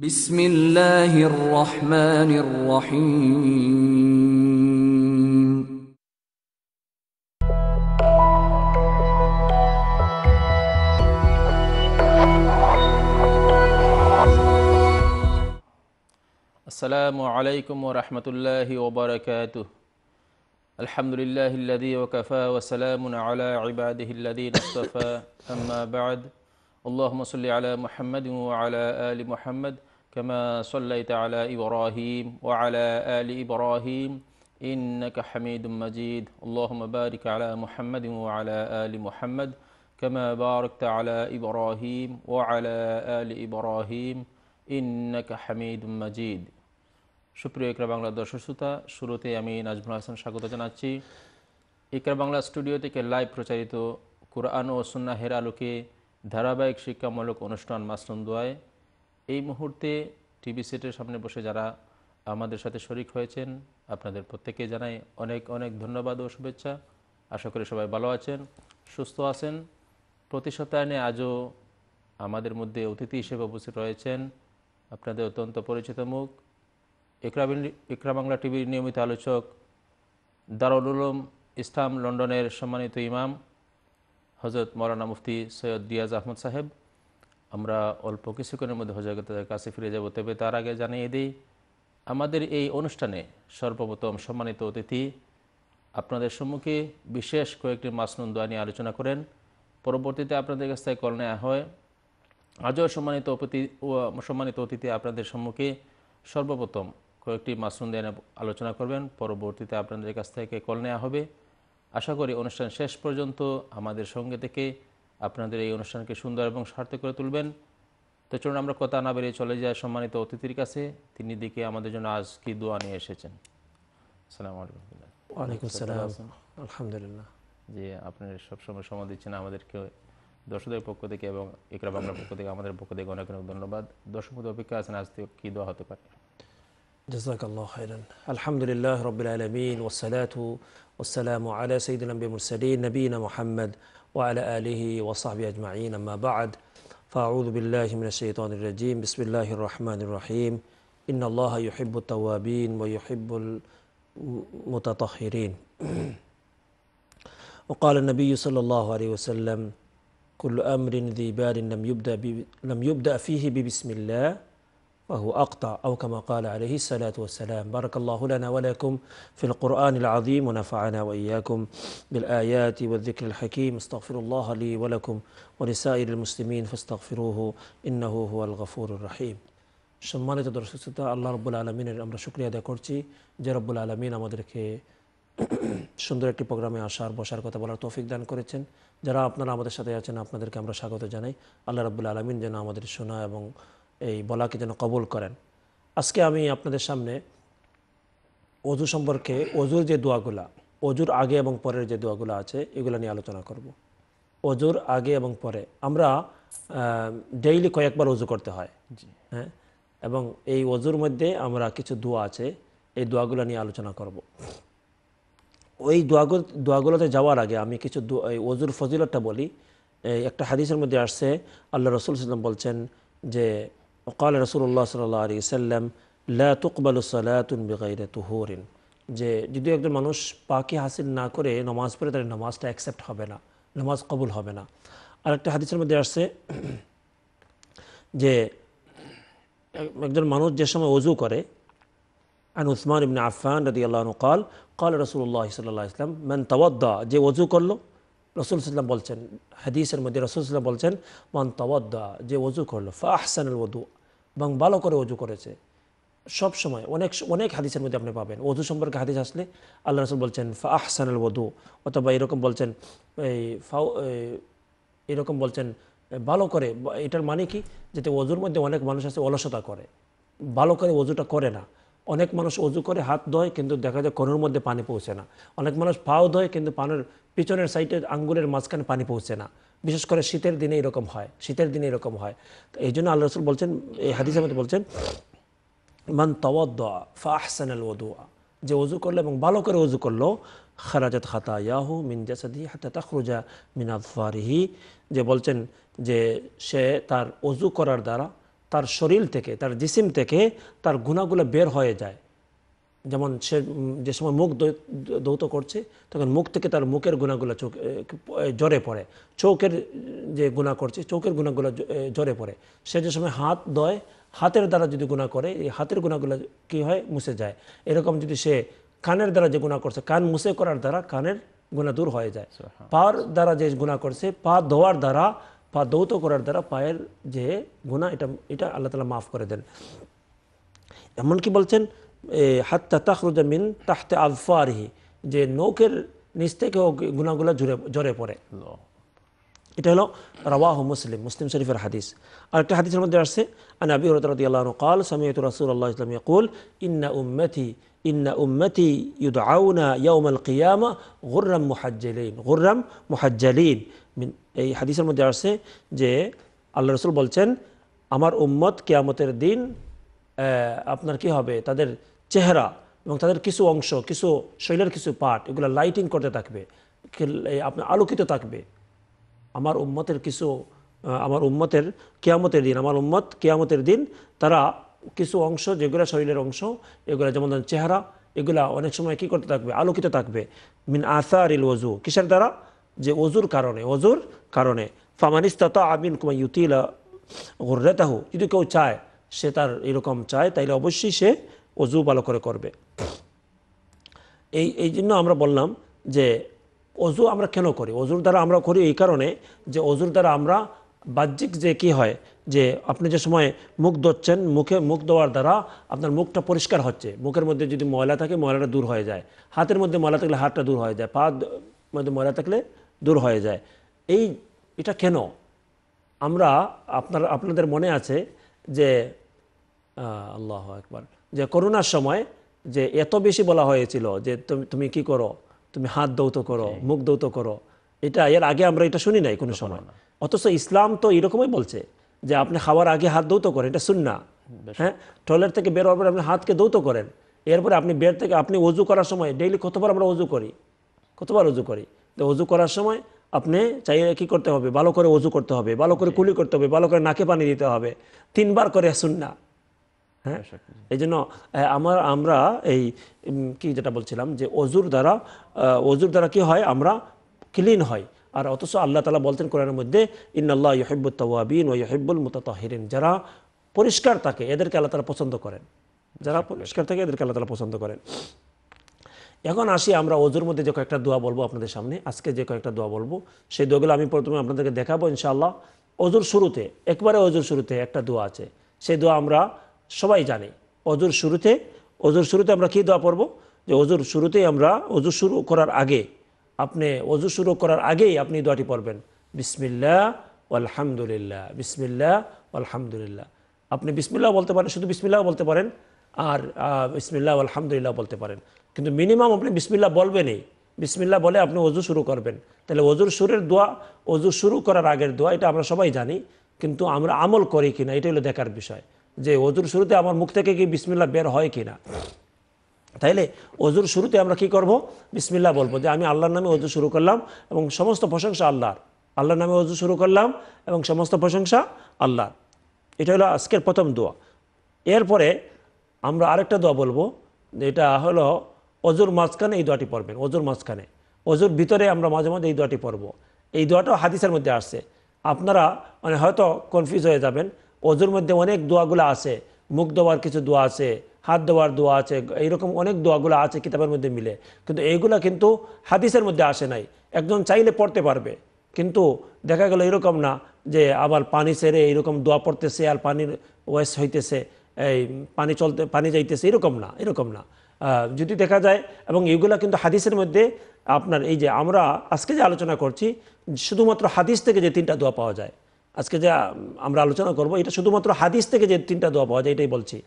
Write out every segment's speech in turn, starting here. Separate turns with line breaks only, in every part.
بسم الله الرحمن الرحيم
السلام عليكم ورحمة الله وبركاته الحمد لله الذي وكفى وسلام على عباده الذين اصطفى أما بعد اللهم صل على محمد وعلى آل محمد كما صليت على إبراهيم وعلى آل إبراهيم إنك حميد مجيد اللهم بارك على محمد وعلى آل محمد كما باركت على إبراهيم وعلى آل إبراهيم إنك حميد مجيد সুপ্রিয় ইকরা বাংলা দর্শক শ্রোতা শুরুতে আমি নাজমুল হাসান স্বাগত জানাচ্ছি ইকরা বাংলা স্টুডিও থেকে লাইভ প্রচারিত কোরআন ও সুন্নাহের আলোকে ধারাবাহিক শিক্ষামূলক অনুষ্ঠান মাসরুম দোয়ায় এই মুহূর্তে টিভি সেটের সামনে বসে যারা আমাদের সাথে শরিক হয়েছেন আপনাদের প্রত্যেকে জানাই অনেক অনেক ধন্যবাদ ও শুভেচ্ছা আশা করি সবাই ভালো আছেন সুস্থ আছেন প্রতি সপ্তাহে আজও আমাদের মধ্যে অতিথি হিসেবে উপস্থিত রয়েছেন আপনাদের অত্যন্ত পরিচিত মুখ ইকরাবিন ইকরা বাংলা টিভির নিয়মিত আলোচক দারুল উলুম ইসলাম লন্ডনের সম্মানিত ইমাম হজরত মৌলানা মুফতি সৈয়দ দিয়াজ আহমদ সাহেব আমরা অল্প কিছুক্ষণের মধ্যে হজাগতাদের কাছে ফিরে যাব তবে তার আগে জানিয়ে দিই আমাদের এই অনুষ্ঠানে সর্বপ্রথম সম্মানিত অতিথি আপনাদের সম্মুখে বিশেষ কয়েকটি মাসনুন দোয়া নিয়ে আলোচনা করেন পরবর্তীতে আপনাদের কাছ থেকে কল নেওয়া হয় আজও সম্মানিত অতিথি সম্মানিত অতিথি আপনাদের সম্মুখে সর্বপ্রথম কয়েকটি মাসনুন দেয়া আলোচনা করবেন পরবর্তীতে আপনাদের কাছ থেকে কল নেওয়া হবে আশা করি অনুষ্ঠান শেষ পর্যন্ত আমাদের সঙ্গে থেকে আপনাদের এই অনুষ্ঠানকে সুন্দর এবং সার্থক করে তুলবেন তো চলুন আমরা কথা না বেরিয়ে চলে যাই সম্মানিত অতিথির কাছে তিনি দিকে আমাদের জন্য আজ কি দোয়া নিয়ে এসেছেন সালাম আলহামদুলিল্লাহ যে আপনার সবসময় সময় দিচ্ছেন আমাদেরকে দর্শকদের পক্ষ থেকে এবং একরা বাংলার পক্ষ থেকে আমাদের পক্ষ থেকে অনেক অনেক ধন্যবাদ দর্শক অপেক্ষা
আছেন আজ থেকে কী দোয়া হতে পারে جزاك الله خيرا الحمد لله رب العالمين والصلاة والسلام على سيدنا المرسلين نبينا محمد وعلى آله وصحبه أجمعين أما بعد فأعوذ بالله من الشيطان الرجيم بسم الله الرحمن الرحيم إن الله يحب التوابين ويحب المتطهرين وقال النبي صلى الله عليه وسلم كل أمر ذي بال لم يبدأ, لم يبدأ فيه ببسم الله وهو أقطع أو كما قال عليه الصلاة والسلام بارك الله لنا ولكم في القرآن العظيم ونفعنا وإياكم بالآيات والذكر الحكيم استغفر الله لي ولكم ولسائر المسلمين فاستغفروه إنه هو الغفور الرحيم সম্মানিত দর্শক শ্রোতা আল্লাহ রব্বুল আলমিনের আমরা শুক্রিয়া আদায় করছি যে রব্বুল আলমিন আমাদেরকে সুন্দর একটি প্রোগ্রামে আসার বসার কথা বলার তৌফিক দান করেছেন যারা আপনারা আমাদের সাথে আছেন আপনাদেরকে আমরা স্বাগত জানাই আল্লাহ রব্বুল আলমিন যেন আমাদের শোনা এবং এই বলাকে যেন কবুল করেন আজকে আমি আপনাদের সামনে অজু সম্পর্কে অজুর যে দোয়াগুলা অজুর আগে এবং পরের যে দোয়াগুলো আছে এগুলো নিয়ে আলোচনা করব। অজুর আগে এবং পরে আমরা ডেইলি কয়েকবার অজু করতে হয় হ্যাঁ এবং এই অজুর মধ্যে আমরা কিছু দোয়া আছে এই দোয়াগুলো নিয়ে আলোচনা করব। ওই দোয়াগুলো দোয়াগুলোতে যাওয়ার আগে আমি কিছু অজুর ফজিলতটা বলি একটা হাদিসের মধ্যে আসছে আল্লাহ রসুল সাল্লাম বলছেন যে وقال رسول الله صلى الله عليه وسلم لا তুকবাল সালাতুন বেগাইরে তুহরিন যে যদি একজন মানুষ পাকি হাসিল না করে নমাজ পড়ে তাহলে নামাজটা অ্যাকসেপ্ট হবে না নামাজ কবুল হবে না আর একটা হাদিসের মধ্যে আসছে যে একজন মানুষ যে সময় অজু করে আন উসমান ইবনে আফান রদি আল্লাহ কাল কাল রসুল্লাহ সাল্লাহ ইসলাম মান তাওয়াদ্দা যে অজু করলো রসুল সাল্লাম বলছেন হাদিসের মধ্যে রসুল সাল্লাম বলছেন মান তাওয়াদ্দা যে অজু করলো ফা আহসান ওদু এবং ভালো করে অজু করেছে সব সময় অনেক অনেক হাদিসের মধ্যে আপনি পাবেন অধু সম্পর্কে হাদিস আসলে আল্লাহ রসুল বলছেন আহসানুল বধু অথবা এরকম বলছেন এই ফাও এরকম বলছেন ভালো করে এটার মানে কি যাতে অজুর মধ্যে অনেক মানুষ আছে অলসতা করে ভালো করে অজুটা করে না অনেক মানুষ অজু করে হাত ধয় কিন্তু দেখা যায় কনুর মধ্যে পানি পৌঁছে না অনেক মানুষ পাও ধয় কিন্তু পানের পিছনের সাইডে আঙ্গুলের মাঝখানে পানি পৌঁছে না বিশেষ করে শীতের দিনে এরকম হয় শীতের দিনে এরকম হয় তো এই জন্য আল্লাহ রসুল বলছেন এই হাদিস আহমেদ বলছেন মান তওয়াদ্দা ফাহসান আল ওদুয়া যে অজু করলো এবং ভালো করে অজু করলো খারাজাত হাতা ইয়াহু মিনজাসাদি হাতা তাখরুজা মিনাফারিহি যে বলছেন যে সে তার অজু করার দ্বারা তার শরীর থেকে তার জিসিম থেকে তার গুণাগুলো বের হয়ে যায় যেমন সে যে সময় মুখ দৌত করছে তখন মুখ থেকে তার মুখের গুণাগুলো চোখ জ্বরে পড়ে চোখের যে গুণা করছে চোখের গুণাগুলো জ্বরে পড়ে সে যে সময় হাত দয় হাতের দ্বারা যদি গুণা করে এই হাতের গুণাগুলো কি হয় মুছে যায় এরকম যদি সে কানের দ্বারা যে গুণা করছে কান মুছে করার দ্বারা কানের গুণা দূর হয়ে যায় পার দ্বারা যে গুণা করছে পা ধোয়ার দ্বারা পা দৌত করার দ্বারা পায়ের যে গুণা এটা এটা আল্লাহ তালা মাফ করে দেন এমনকি বলছেন হাত্তা তাখরুজামিন তাহতে আলফারহি যে নৌকের নিচ থেকেও গুণাগুলা জুড়ে জরে পড়ে এটা হলো রাওয়াহ মুসলিম মুসলিম শরীফের হাদিস আর একটা হাদিসের মধ্যে আসছে আন আবি হরতরাদি আল্লাহ কাল সামিয়ত রাসুল্লাহ ইসলাম ইয়াকুল ইন্না উম্মতি ইন্না উম্মতি ইউদাউনা ইয়াউমাল কিয়ামা গুররাম মুহাজ্জালিন গুররাম মুহাজ্জালিন এই হাদিসের মধ্যে আসছে যে আল্লাহ রসুল বলছেন আমার উম্মত কেয়ামতের দিন আপনার কি হবে তাদের চেহারা এবং তাদের কিছু অংশ কিছু শৈলের কিছু পার্ট এগুলো লাইটিং করতে থাকবে আপনার আলোকিত থাকবে আমার উম্মতের কিছু আমার উম্মতের কেয়ামতের দিন আমার উম্মত কেয়ামতের দিন তারা কিছু অংশ যেগুলো শরীরের অংশ এগুলো যেমন চেহারা এগুলা অনেক সময় কি করতে থাকবে আলোকিত থাকবে মিন আসার ইল ওজু কিসের দ্বারা যে অজুর কারণে অজুর কারণে ফামানিস্তা আমিন কুমা ইউতিলা গোর্রেতাহু যদি কেউ চায় সে তার এরকম চায় তাইলে অবশ্যই সে অজু ভালো করে করবে এই এই জন্য আমরা বললাম যে অজু আমরা কেন করি অজুর দ্বারা আমরা করি এই কারণে যে অজুর দ্বারা আমরা বাহ্যিক যে কি হয় যে আপনি যে সময় মুখ ধরছেন মুখে মুখ দেওয়ার দ্বারা আপনার মুখটা পরিষ্কার হচ্ছে মুখের মধ্যে যদি ময়লা থাকে ময়লাটা দূর হয়ে যায় হাতের মধ্যে ময়লা থাকলে হাতটা দূর হয়ে যায় পা মধ্যে ময়লা থাকলে দূর হয়ে যায় এই এটা কেন আমরা আপনার আপনাদের মনে আছে যে আল্লাহ একবার যে করোনার সময় যে এত বেশি বলা হয়েছিল যে তুমি কি করো তুমি হাত দৌত করো মুখ দৌত করো এটা এর আগে আমরা এটা শুনি নাই কোনো সময় অথচ ইসলাম তো এরকমই বলছে যে আপনি খাওয়ার আগে হাত দৌত করেন এটা শুন না হ্যাঁ টয়লেট থেকে হওয়ার পরে আপনি হাতকে দৌত করেন এরপরে আপনি বের থেকে আপনি অজু করার সময় ডেইলি কতবার আমরা অজু করি কতবার অজু করি তো অজু করার সময় আপনি চাই কী করতে হবে ভালো করে অজু করতে হবে ভালো করে কুলি করতে হবে ভালো করে নাকে পানি দিতে হবে তিনবার করে না হ্যাঁ এই জন্য আমার আমরা এই কি যেটা বলছিলাম যে অজুর দ্বারা অজুর দ্বারা কি হয় আমরা ক্লিন হয় আর অথচ আল্লাহ তালা বলতেন কোরআনের মধ্যে ইন্নআল্লাহ ইহিবুল তাওয়াবিন ও মত মুতাতাহিরিন যারা পরিষ্কার থাকে এদেরকে আল্লাহ তালা পছন্দ করেন যারা পরিষ্কার থাকে এদেরকে আল্লাহ তালা পছন্দ করেন এখন আসি আমরা ওজুর মধ্যে যে কয়েকটা দোয়া বলবো আপনাদের সামনে আজকে যে কয়েকটা দোয়া বলবো সেই দোয়াগুলো আমি প্রথমে আপনাদেরকে দেখাবো ইনশাআল্লাহ অজুর শুরুতে একবারে অজুর শুরুতে একটা দোয়া আছে সেই দোয়া আমরা সবাই জানি অজুর শুরুতে অজুর শুরুতে আমরা কী দোয়া পড়বো যে অজুর শুরুতেই আমরা অজু শুরু করার আগে আপনি অজু শুরু করার আগেই আপনি দোয়াটি পড়বেন বিসমিল্লা আলহামদুলিল্লাহ বিসমিল্লা আলহামদুলিল্লাহ আপনি বিসমিল্লাহ বলতে পারেন শুধু বিসমিল্লাহ বলতে পারেন আর বিসমিল্লা আলহামদুলিল্লাহ বলতে পারেন কিন্তু মিনিমাম আপনি বিসমিল্লা বলবেনই বিসমিল্লা বলে আপনি অজু শুরু করবেন তাহলে অজুর সুরের দোয়া অজু শুরু করার আগের দোয়া এটা আমরা সবাই জানি কিন্তু আমরা আমল করি কিনা এটা হলো দেখার বিষয় যে অজুর শুরুতে আমার মুখ থেকে কি বিসমিল্লা বের হয় কিনা তাইলে অজুর শুরুতে আমরা কি করব বিসমিল্লা বলবো যে আমি আল্লাহর নামে অজু শুরু করলাম এবং সমস্ত প্রশংসা আল্লাহর আল্লাহর নামে অজু শুরু করলাম এবং সমস্ত প্রশংসা আল্লাহর এটা হলো আজকের প্রথম দোয়া এরপরে আমরা আরেকটা দোয়া বলবো এটা হলো অজুর মাঝখানে এই দোয়াটি পড়বেন অজুর মাঝখানে অজুর ভিতরে আমরা মাঝে মাঝে এই দোয়াটি পড়ব এই দোয়াটাও হাদিসের মধ্যে আসছে আপনারা মানে হয়তো কনফিউজ হয়ে যাবেন অজুর মধ্যে অনেক দোয়াগুলো আছে মুখ দেওয়ার কিছু দোয়া আছে হাত দেওয়ার দোয়া আছে এইরকম অনেক দোয়াগুলো আছে কিতাবের মধ্যে মিলে কিন্তু এইগুলো কিন্তু হাদিসের মধ্যে আসে নাই একজন চাইলে পড়তে পারবে কিন্তু দেখা গেল এরকম না যে আবার পানি সেরে এইরকম দোয়া পড়তেছে আর পানির ওয়েস হইতেছে এই পানি চলতে পানি যাইতেছে এরকম না এরকম না যদি দেখা যায় এবং এইগুলা কিন্তু হাদিসের মধ্যে আপনার এই যে আমরা আজকে যে আলোচনা করছি শুধুমাত্র হাদিস থেকে যে তিনটা দোয়া পাওয়া যায় আজকে যে আমরা আলোচনা করব এটা শুধুমাত্র হাদিস থেকে যে তিনটা দোয়া পাওয়া যায় এটাই বলছি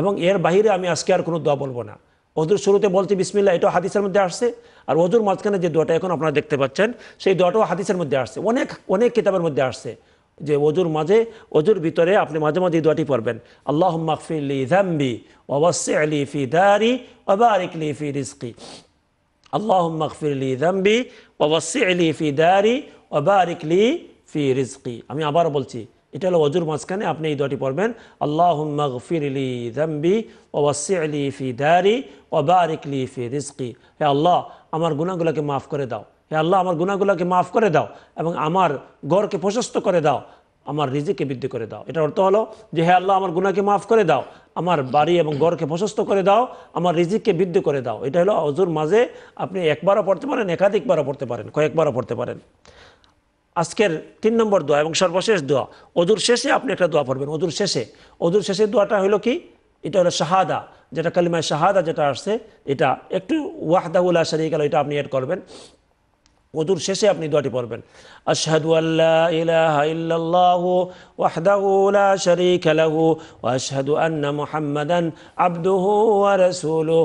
এবং এর বাহিরে আমি আজকে আর কোনো দোয়া বলবো না অজুর শুরুতে বলছি বিসমিল্লা এটাও হাদিসের মধ্যে আসছে আর অজুর মাঝখানে যে দোয়াটা এখন আপনারা দেখতে পাচ্ছেন সেই দোয়াটাও হাদিসের মধ্যে আসছে অনেক অনেক কিতাবের মধ্যে আসছে যে অজুর মাঝে অজুর ভিতরে আপনি মাঝে মাঝে দোয়াটি পড়বেন আল্লাহ মাকফিলি ধাম্বি অবশ্যে আলি ফি দারি অবারিকলি ফি রিস্কি আল্লাহ মাকফিলি ধাম্বি অবশ্যে আলি ফি দারি অবারিকলি ফি রিস্কি আমি আবার বলছি এটা হলো অজুর মাঝখানে আপনি এই দোয়াটি পড়বেন আল্লাহ মগফিরলি জম্বি ওয়াসিলি ফি দারি ওবারিকলি ফি রিস্কি হে আল্লাহ আমার গুণাগুলোকে মাফ করে দাও হে আল্লাহ আমার গুণাগুলাকে মাফ করে দাও এবং আমার গড়কে প্রশস্ত করে দাও আমার রিজিকে বৃদ্ধি করে দাও এটার অর্থ হলো যে হে আল্লাহ আমার গুণাকে মাফ করে দাও আমার বাড়ি এবং গড়কে প্রশস্ত করে দাও আমার রিজিককে বৃদ্ধি করে দাও এটা হলো অজুর মাঝে আপনি একবারও পড়তে পারেন একাধিকবারও পড়তে পারেন কয়েকবারও পড়তে পারেন আজকের তিন নম্বর দোয়া এবং সর্বশেষ দোয়া অজুর শেষে আপনি একটা দোয়া পড়বেন অজুর শেষে অজুর শেষে দোয়াটা হলো কি এটা হলো শাহাদা যেটা কালিমায় শাহাদা যেটা আসছে এটা একটু ওয়াহদাউল্লা শরিক এটা আপনি অ্যাড করবেন ওদুর শেষে আপনি দোয়াটি পড়বেন আশহাদু আল্লাহ ইলাহা ইল্লাল্লাহু ওয়াহদাহু লা শারীকা লাহু ওয়া আশহাদু আন্না মুহাম্মাদান আবদুহু ওয়া রাসূলুহু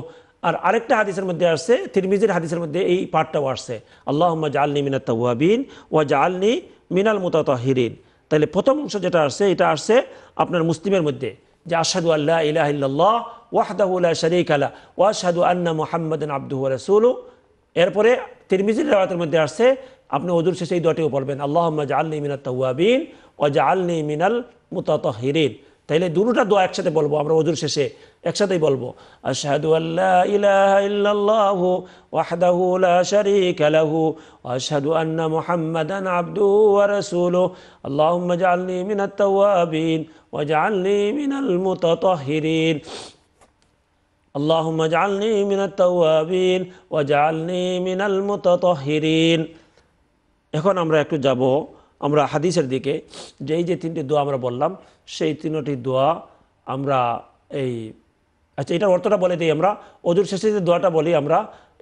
আর আরেকটা হাদিসের মধ্যে আসছে তিরমিজির হাদিসের মধ্যে এই পাঠটাও আসছে আল্লাহ জালনি মিনাত তাওয়াবিন ওয়া জালনি মিনাল মুতাতাহিরিন তাহলে প্রথম অংশ যেটা আসছে এটা আসছে আপনার মুসলিমের মধ্যে যে আশাদু আল্লাহ ইলাহিল্লাহ ওয়াহদাহুল্লাহ শরিক আলা ওয়াশাদু আন্না মোহাম্মদ আব্দুহ রসুল এরপরে তিরমিজির রেওয়াতের মধ্যে আসছে আপনি অজুর শেষে এই দোয়াটিও পড়বেন আল্লাহ জাআলনি মিনাল তাওয়াবিন ও জাআলনি মিনাল হিরিন তাইলে দুটা দোয়া একসাথে বলবো আমরা অজুর শেষে একসাথেই বলবো আশহাদু আল্লাহ اللهم اجعلني من التوابين واجعلني من এখন আমরা একটু যাব আমরা হাদিসের দিকে যে এই যে তিনটি দোয়া আমরা বললাম সেই তিনটি দোয়া আমরা এই আচ্ছা এটার অর্থটা বলে দিই আমরা অজুর শেষে যে দোয়াটা বলি আমরা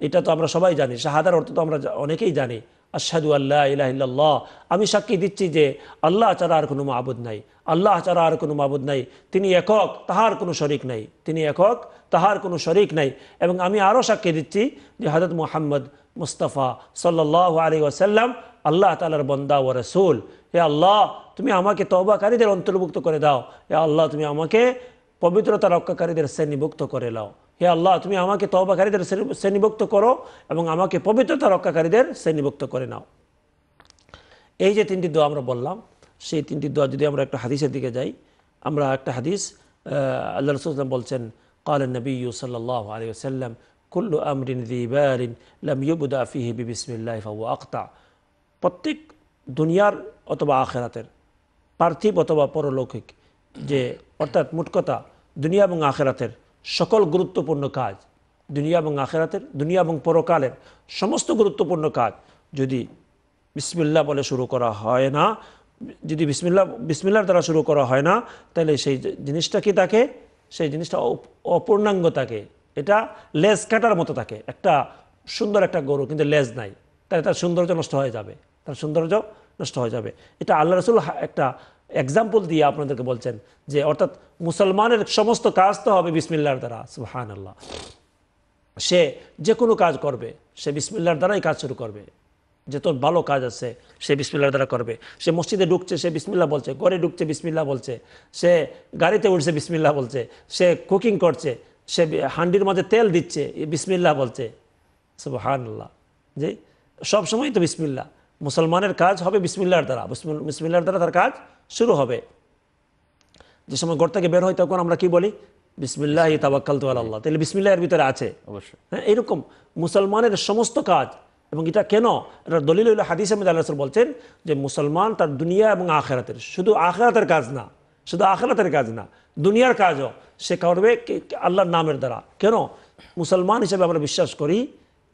এটা তো আমরা সবাই জানি শাহাদার অর্থ তো আমরা অনেকেই জানি আশাদু আল্লাহ ইহিল্লাহ আমি সাক্ষী দিচ্ছি যে আল্লাহ ছাড়া আর কোনো মাবুদ নাই আল্লাহ ছাড়া আর কোনো মাবুদ নাই তিনি একক তাহার কোনো শরিক নাই তিনি একক তাহার কোনো শরিক নাই এবং আমি আরও সাক্ষী দিচ্ছি যে হজরত মোহাম্মদ মুস্তফা সাল্লাহ আলী ওসাল্লাম আল্লাহ তালার বন্দা ও রসুল হে আল্লাহ তুমি আমাকে তবাকারীদের অন্তর্ভুক্ত করে দাও হে আল্লাহ তুমি আমাকে পবিত্রতা রক্ষাকারীদের শ্রেণীভুক্ত করে দাও হে আল্লাহ তুমি আমাকে তহবাকারীদের শ্রেণীভুক্ত করো এবং আমাকে পবিত্রতা রক্ষাকারীদের শ্রেণীভুক্ত করে নাও এই যে তিনটি দোয়া আমরা বললাম সেই তিনটি দোয়া যদি আমরা একটা হাদিসের দিকে যাই আমরা একটা হাদিস আল্লাহ রসুলাম বলছেন কাল নবী صلى الله সাল্লাম কুল্লু كل أمر প্রত্যেক দুনিয়ার অথবা আখেরাতের পার্থিব অথবা পরলৌকিক যে অর্থাৎ মোট কথা দুনিয়া এবং আখেরাতের সকল গুরুত্বপূর্ণ কাজ দুনিয়া এবং আখেরাতের দুনিয়া এবং পরকালের সমস্ত গুরুত্বপূর্ণ কাজ যদি বিসমিল্লা বলে শুরু করা হয় না যদি বিসমিল্লা বিসমিল্লার দ্বারা শুরু করা হয় না তাহলে সেই জিনিসটা কি তাকে সেই জিনিসটা অপূর্ণাঙ্গ থাকে এটা লেজ কাটার মতো থাকে একটা সুন্দর একটা গরু কিন্তু লেজ নাই তাহলে তার সৌন্দর্য নষ্ট হয়ে যাবে তার সৌন্দর্য নষ্ট হয়ে যাবে এটা আল্লাহ রসুল একটা এক্সাম্পল দিয়ে আপনাদেরকে বলছেন যে অর্থাৎ মুসলমানের সমস্ত কাজ তো হবে বিসমিল্লার দ্বারা সুহান আল্লাহ সে যে কোনো কাজ করবে সে বিসমিল্লার দ্বারাই কাজ শুরু করবে যে তোর ভালো কাজ আছে সে বিসমিল্লার দ্বারা করবে সে মসজিদে ঢুকছে সে বিসমিল্লা বলছে ঘরে ঢুকছে বিসমিল্লা বলছে সে গাড়িতে উঠছে বিসমিল্লা বলছে সে কুকিং করছে সে হান্ডির মাঝে তেল দিচ্ছে বিসমিল্লা বলছে আল্লাহ যে সবসময় তো বিসমিল্লা মুসলমানের কাজ হবে বিসমিল্লার দ্বারা বিসমিল্লার দ্বারা তার কাজ শুরু হবে যে সময় ঘর থেকে বের হয় তখন আমরা কি বলি বিসমিল্লাহ তাবাক্কাল তো আল্লাহ তাহলে বিসমিল্লাহের ভিতরে আছে অবশ্যই হ্যাঁ এরকম মুসলমানের সমস্ত কাজ এবং এটা কেন এটা দলিল হইল হাদিস আহমেদ আল্লাহ বলছেন যে মুসলমান তার দুনিয়া এবং আখেরাতের শুধু আখেরাতের কাজ না শুধু আখেরাতের কাজ না দুনিয়ার কাজও সে করবে আল্লাহর নামের দ্বারা কেন মুসলমান হিসেবে আমরা বিশ্বাস করি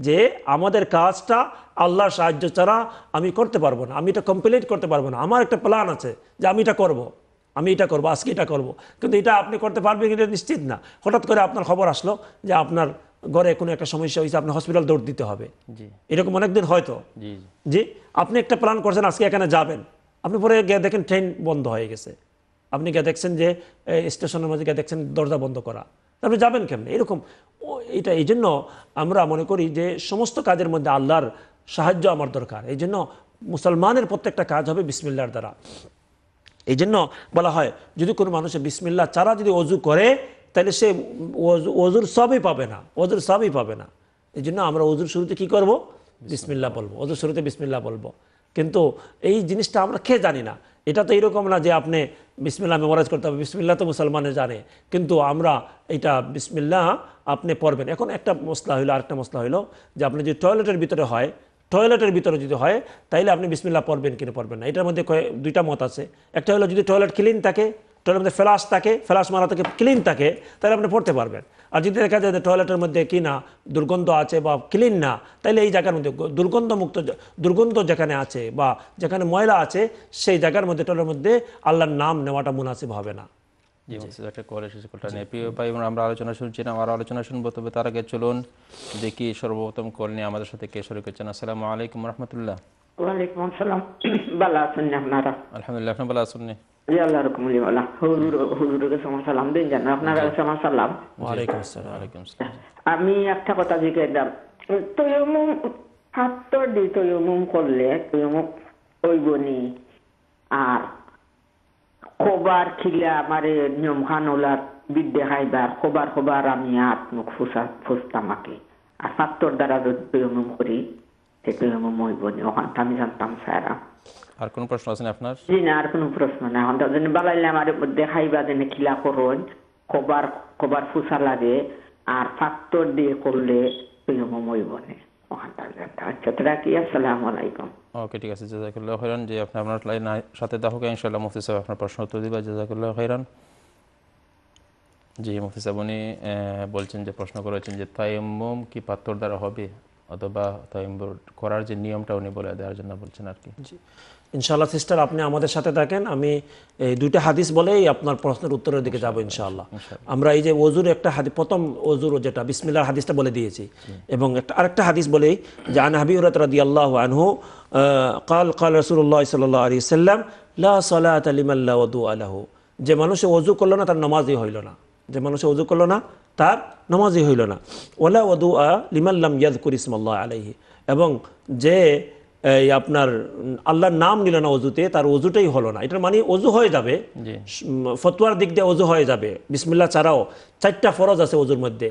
যে আমাদের কাজটা আল্লাহর সাহায্য ছাড়া আমি করতে পারবো না আমি এটা কমপ্লিট করতে পারবো না আমার একটা প্ল্যান আছে যে আমি এটা করব। আমি এটা করব আজকে এটা করব। কিন্তু এটা আপনি করতে পারবেন এটা নিশ্চিত না হঠাৎ করে আপনার খবর আসলো যে আপনার ঘরে কোনো একটা সমস্যা হয়েছে আপনি হসপিটাল দৌড় দিতে হবে এরকম অনেকদিন হয়তো জি আপনি একটা প্ল্যান করছেন আজকে এখানে যাবেন আপনি পরে গিয়ে দেখেন ট্রেন বন্ধ হয়ে গেছে আপনি গিয়ে দেখছেন যে স্টেশনের মাঝে গিয়ে দেখছেন দরজা বন্ধ করা আপনি যাবেন কেমন এরকম এটা এই জন্য আমরা মনে করি যে সমস্ত কাজের মধ্যে আল্লাহর সাহায্য আমার দরকার এই জন্য মুসলমানের প্রত্যেকটা কাজ হবে বিসমিল্লার দ্বারা এই জন্য বলা হয় যদি কোনো মানুষের বিসমিল্লা চারা যদি অজু করে তাহলে সে অজুর সবই পাবে না অজুর সবই পাবে না এই জন্য আমরা অজুর শুরুতে কি করব বিসমিল্লা বলবো অজুর শুরুতে বিসমিল্লা বলবো কিন্তু এই জিনিসটা আমরা খেয়ে জানি না এটা তো এরকম না যে আপনি বিসমিল্লা মেমোরাইজ করতে হবে বিসমিল্লা তো মুসলমানে জানে কিন্তু আমরা এটা বিসমিল্লা আপনি পড়বেন এখন একটা মশলা হইলো আরেকটা মশলা হইলো যে আপনি যদি টয়লেটের ভিতরে হয় টয়লেটের ভিতরে যদি হয় তাইলে আপনি বিসমিল্লা পড়বেন কিনা পড়বেন না এটার মধ্যে দুইটা মত আছে একটা হলো যদি টয়লেট ক্লিন থাকে টয়লেটের মধ্যে ফ্লাস থাকে ফ্লাস মারা থাকে ক্লিন থাকে তাহলে আপনি পড়তে পারবেন আর যদি দেখা যায় টয়লেটের মধ্যে কি না দুর্গন্ধ আছে বা ক্লিন না তাহলে এই জায়গার মধ্যে দুর্গন্ধমুক্ত দুর্গন্ধ যেখানে আছে বা যেখানে ময়লা আছে সেই জায়গার মধ্যে টয়লেটের মধ্যে আল্লাহর নাম নেওয়াটা মুনাসিব হবে না
আলোচনা শুনবো তবে চলুন আমাদের সাথে কে আলাইকুম রহমতুল্লাহ
ওয়ালাইকুম আসসালাম ভালো আছেন আপনারা দিন জান আপনারা সালাম সালাম ওয়ালাইকুম আসসালাম ওয়ালাইকুম আসসালাম আমি একটা কথা জিজ্ঞেস দাম তয়মুম হাত তো দি তয়মুম করলে তয়মুম আর কবার কিলা আমার নিয়ম খানোলার বিদ্যে হাইবার কবার কবার আমি আত ফুসা ফুসতাম আকে আর পাত্তর দ্বারা যদি প্রেমম করি সে প্রেমম মইব ওখান আমি জানতাম স্যারা আর কোনো প্রশ্ন আছে আপনার জি না আর কোনো প্রশ্ন না এখন যেন বালাইলে আমার দেখাইবা যেন কিলা করুন কবার কবার ফুসা লাগে আর পাত্তর দিয়ে করলে প্রেমম মইব না ওখান জানতাম আচ্ছা তোরা কি আসসালামু আলাইকুম
ওকে ঠিক আছে জাজাকুল্লাহ হয়রান যে আপনি আপনার লাইন সাথে দাহুকে ইনশাল্লাহ মুফতি সাহেব আপনার প্রশ্ন উত্তর দিবা জাজাকুল্লাহ হয়রান জি মুফতি সাহেব উনি বলছেন যে প্রশ্ন করেছেন যে তাইম্মম কি পাত্তর দ্বারা হবে
অথবা তৈম্বর করার যে নিয়মটা উনি বলে দেওয়ার জন্য বলছেন আর কি জি ইনশাআল্লাহ সিস্টার আপনি আমাদের সাথে থাকেন আমি এই দুটো হাদিস বলেই আপনার প্রশ্নের উত্তরের দিকে যাব ইনশাআল্লাহ আমরা এই যে ওজুর একটা হাদিস প্রথম ওজুর যেটা বিসমিল্লার হাদিসটা বলে দিয়েছি এবং একটা আরেকটা হাদিস বলেই যে আন হাবিউরাত রাদি আল্লাহ আনহু কাল কাল রসুল্লাহ সাল্লাহ আলী সাল্লাম লা সালাত আলিমাল্লা ওদু আলাহু যে মানুষে অজু করলো না তার নামাজই হইল না যে মানুষে অজু করলো না তার নামাজই হইল না ওলা ওদু আ লিমাল্লাম ইয়াদ করিসমল্লাহ আলাইহি এবং যে এই আপনার আল্লাহর নাম নিল না অজুতে তার অজুটাই হলো না এটার মানে অজু হয়ে যাবে ফতোয়ার দিক দিয়ে অজু হয়ে যাবে বিসমিল্লা ছাড়াও চারটা ফরজ আছে অজুর মধ্যে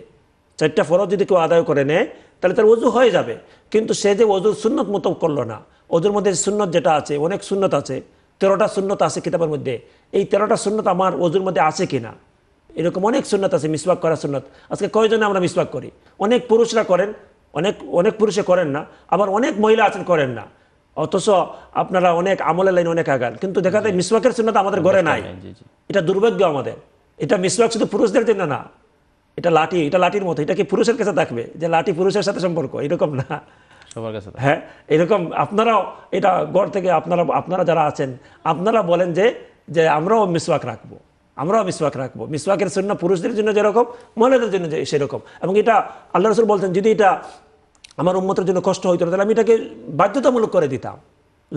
চারটা ফরজ যদি কেউ আদায় করে নেয় তাহলে তার অজু হয়ে যাবে কিন্তু সে যে অজুর সুন্নত মতো করলো না অজুর মধ্যে সুন্নত যেটা আছে অনেক সুন্নত আছে তেরোটা সুন্নত আছে কিতাবের মধ্যে এই তেরোটা সুন্নত আমার অজুর মধ্যে আছে কিনা এরকম অনেক সুন্নত আছে মিসওয়াক করা সুন্নত আজকে কয়জনে আমরা মিসওয়াক করি অনেক পুরুষরা করেন অনেক অনেক পুরুষে করেন না আবার অনেক মহিলা আছেন করেন না অথচ আপনারা অনেক আমলের লাইন অনেক আগান কিন্তু দেখা যায় মিসওয়াকের সুন্নত আমাদের ঘরে নাই এটা দুর্ভাগ্য আমাদের এটা মিসওয়াক শুধু পুরুষদের জন্য না এটা লাঠি এটা লাঠির মতো এটা কি পুরুষের কাছে থাকবে যে লাঠি পুরুষের সাথে সম্পর্ক এরকম না হ্যাঁ এরকম আপনারাও এটা গড় থেকে আপনারা আপনারা যারা আছেন আপনারা বলেন যে যে আমরাও মিসওয়াক রাখবো আমরাও মিসওয়াক রাখবো মিসওয়াকের সুন্না পুরুষদের জন্য যেরকম মহিলাদের জন্য সেরকম এবং এটা আল্লাহ রসুল বলতেন যদি এটা আমার উন্মতের জন্য কষ্ট হইতো তাহলে আমি এটাকে বাধ্যতামূলক করে দিতাম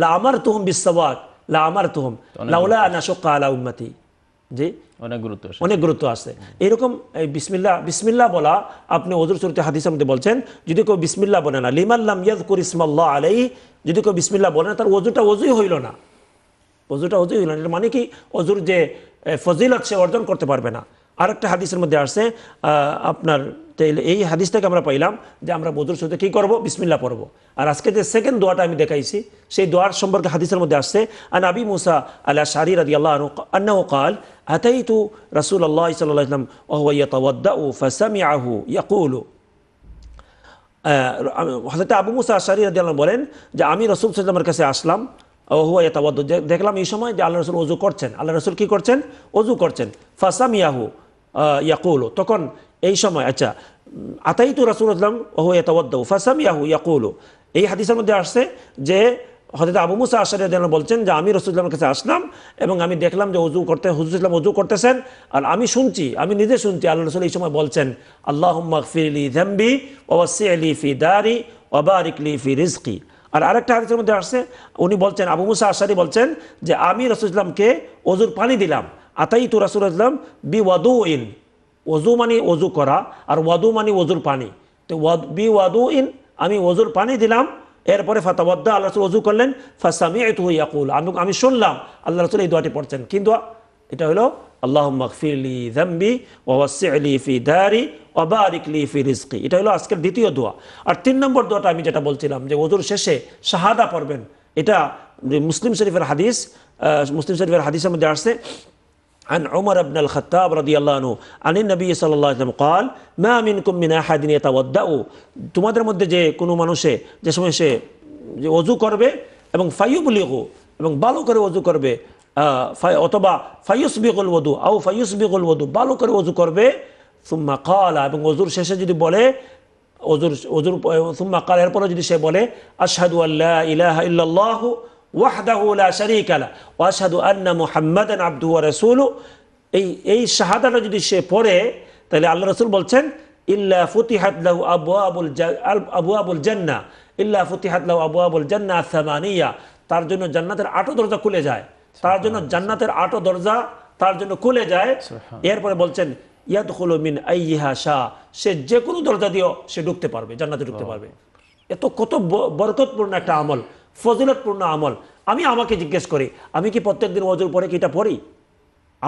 লা আমার তুহম বিশ্বাক লা আমার তুহম লাউলা আনা শোকা আলা উম্মাতি জি অনেক গুরুত্ব অনেক গুরুত্ব আছে এরকম এই বিসমিল্লা বিসমিল্লা বলা আপনি ওজুর চরিত্রে হাদিসের মধ্যে বলছেন যদি কেউ বিসমিল্লা বলে না লিমাল্লাম ইয়াদকুর ইসমাল্লাহ আলাই যদি কেউ বিসমিল্লা বলে না তার ওজুটা ওজুই হইল না অজুটা অজুই হইল না এটা মানে কি অজুর যে ফজিলত সে অর্জন করতে পারবে না আরেকটা হাদিসের মধ্যে আসছে আপনার এই হাদিস থেকে আমরা পাইলাম যে আমরা বদুর সাথে কী করবো বিসমিল্লা পড়ব আর আজকে যে সেকেন্ড দোয়াটা আমি দেখাইছি সেই দোয়ার সম্পর্কে হাদিসের মধ্যে আসছে আন আবি মুসা আল্লাহ শারি রাদি আল্লাহ আন্নাহ কাল হাতেই তু রাসুল আল্লাহ ইসলাম ওহ্য়া ও ফসাম আহু ইয়াকুলু হজরত আবু মুসা আশারি আল্লাহ বলেন যে আমি রসুল সাল্লামের কাছে আসলাম ওহুয়াতাবাদ দেখলাম এই সময় যে আল্লাহ রসুল অজু করছেন আল্লাহ রসুল কী করছেন অজু করছেন ফাসাম ইয়াহু ইয়াকুলো তখন এই সময় আচ্ছা আতাইতু রাসুল আসলাম ওহুয়াতাবাদ ফাসাম ইয়াহু ইয়াকুলো এই হাদিসের মধ্যে আসছে যে হজরত আবু মুসা আশারিয়া যেন বলছেন যে আমি রসুলের কাছে আসলাম এবং আমি দেখলাম যে অজু করতে হজুর ইসলাম অজু করতেছেন আর আমি শুনছি আমি নিজে শুনছি আল্লাহ রসুল এই সময় বলছেন আল্লাহ ফিলি ধাম্বি ওয়াসি আলি ফি দারি ওবারিকলি ফি রিজকি আর আরেকটা হাদিসের মধ্যে আসছে উনি বলছেন আবু মুসা আসারি বলছেন যে আমি রসুল ইসলামকে অজুর পানি দিলাম আতাই তু রাসুল ইসলাম বি ওয়াদু ইন অজু মানে অজু করা আর ওয়াদু মানে ওজুর পানি তো বি ওয়াদু ইন আমি ওজুর পানি দিলাম এরপরে ফাতাবদ্দা আল্লাহ রসুল অজু করলেন ফাসামি এতু ইয়াকুল আমি আমি শুনলাম আল্লাহ রসুল এই দোয়াটি পড়ছেন কিন্তু এটা হলো আল্লাহ মকফিলি ধম্বি ওয়াসলি ফি দারি অবারিকলি ফি রিজকি এটা হলো আজকের দ্বিতীয় দোয়া আর তিন নম্বর দোয়াটা আমি যেটা বলছিলাম যে ওজুর শেষে শাহাদা পড়বেন এটা মুসলিম শরীফের হাদিস মুসলিম শরীফের হাদিসের মধ্যে আসছে عن عمر بن الخطاب رضي الله عنه عن النبي صلى الله عليه وسلم قال ما منكم من احد يتوضأ তোমাদের মধ্যে যে কোনো মানুষে যে সময় সে যে ওযু করবে এবং ফাইউ ফায়ুবলিগু এবং ভালো করে ওযু করবে অথবা ফাইসবিগুল ওদু আউ ফাইসবিগুল ওদু ভালো করে অজু করবে সুম্মা কালা এবং অজুর শেষে যদি বলে অজুর অজুর সুম্মা কাল এরপরে যদি সে বলে আশহাদু আল্লাহ ইলাহা ইল্লাল্লাহ ওয়াহদাহু লা শারীকা লা ওয়া আশহাদু আন্না মুহাম্মাদান আবদুহু ওয়া এই এই শাহাদাটা যদি সে পড়ে তাহলে আল্লাহ রসুল বলছেন ইল্লা ফুতিহাত লাহু আবু আবুল আবু আবুল জান্না ইল্লা ফুতিহাত লাহু আবু আবুল জান্না সামানিয়া তার জন্য জান্নাতের আটো দরজা খুলে যায় তার জন্য জান্নাতের আটো দরজা তার জন্য খুলে যায় এরপরে বলছেন ইয়াদ মিন আইহা শাহ সে যে কোনো দরজা দিয়েও সে ঢুকতে পারবে জান্নাতে ঢুকতে পারবে এত কত বরকতপূর্ণ একটা আমল ফজিলতপূর্ণ আমল আমি আমাকে জিজ্ঞেস করি আমি কি প্রত্যেক দিন অজুর পরে কি এটা পড়ি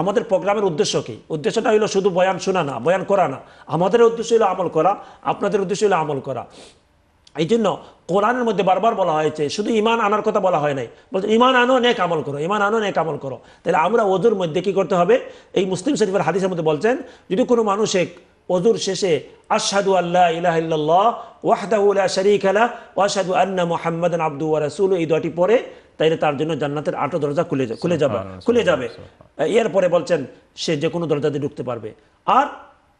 আমাদের প্রোগ্রামের উদ্দেশ্য কি উদ্দেশ্যটা হইলো শুধু বয়ান শোনা না বয়ান করা না আমাদের উদ্দেশ্য হলো আমল করা আপনাদের উদ্দেশ্য হলো আমল করা এই জন্য কোরআনের মধ্যে বারবার বলা হয়েছে শুধু ইমান আনার কথা বলা হয় নাই বলছে ইমান আনো নে কামল করো ইমান আনো নে কামল করো তাহলে আমরা ওজুর মধ্যে কি করতে হবে এই মুসলিম শরীফের হাদিসের মধ্যে বলছেন যদি কোনো মানুষ এক ওজুর শেষে আশাদু আল্লাহ ইলাহিল্লাহ ওয়াহদাউল্লাহ শরিক আলা ওয়াশাদু আল্লাহ মোহাম্মদ আব্দু রাসুল এই দুটি পরে তাইলে তার জন্য জান্নাতের আটো দরজা খুলে খুলে যাবে খুলে যাবে এরপরে বলছেন সে যে কোনো দরজাতে ঢুকতে পারবে আর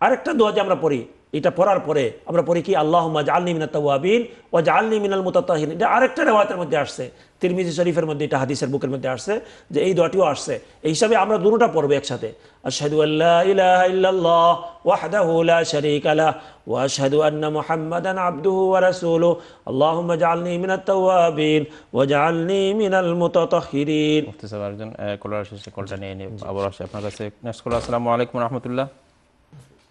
আরেকটা দোয়া যে আমরা পড়ি এটা পড়ার পরে আমরা পড়ি কি আল্লাহ জালনি মিনা তাবিন ও জালনি মিনাল মুতাহিন এটা আরেকটা রেওয়াতের মধ্যে আসছে তিরমিজি শরীফের মধ্যে এটা হাদিসের বুকের মধ্যে আসছে যে এই দোয়াটিও আসছে এই হিসাবে আমরা দুটা পড়বো একসাথে আশহাদু আল্লাহ ইলাহা ইল্লাল্লাহ ওয়াহদাহু লা শারীকা লাহ ওয়া আশহাদু মিনাল কলটা নিয়ে আবার আসে আপনার কাছে নেক্সট কল আসসালামু আলাইকুম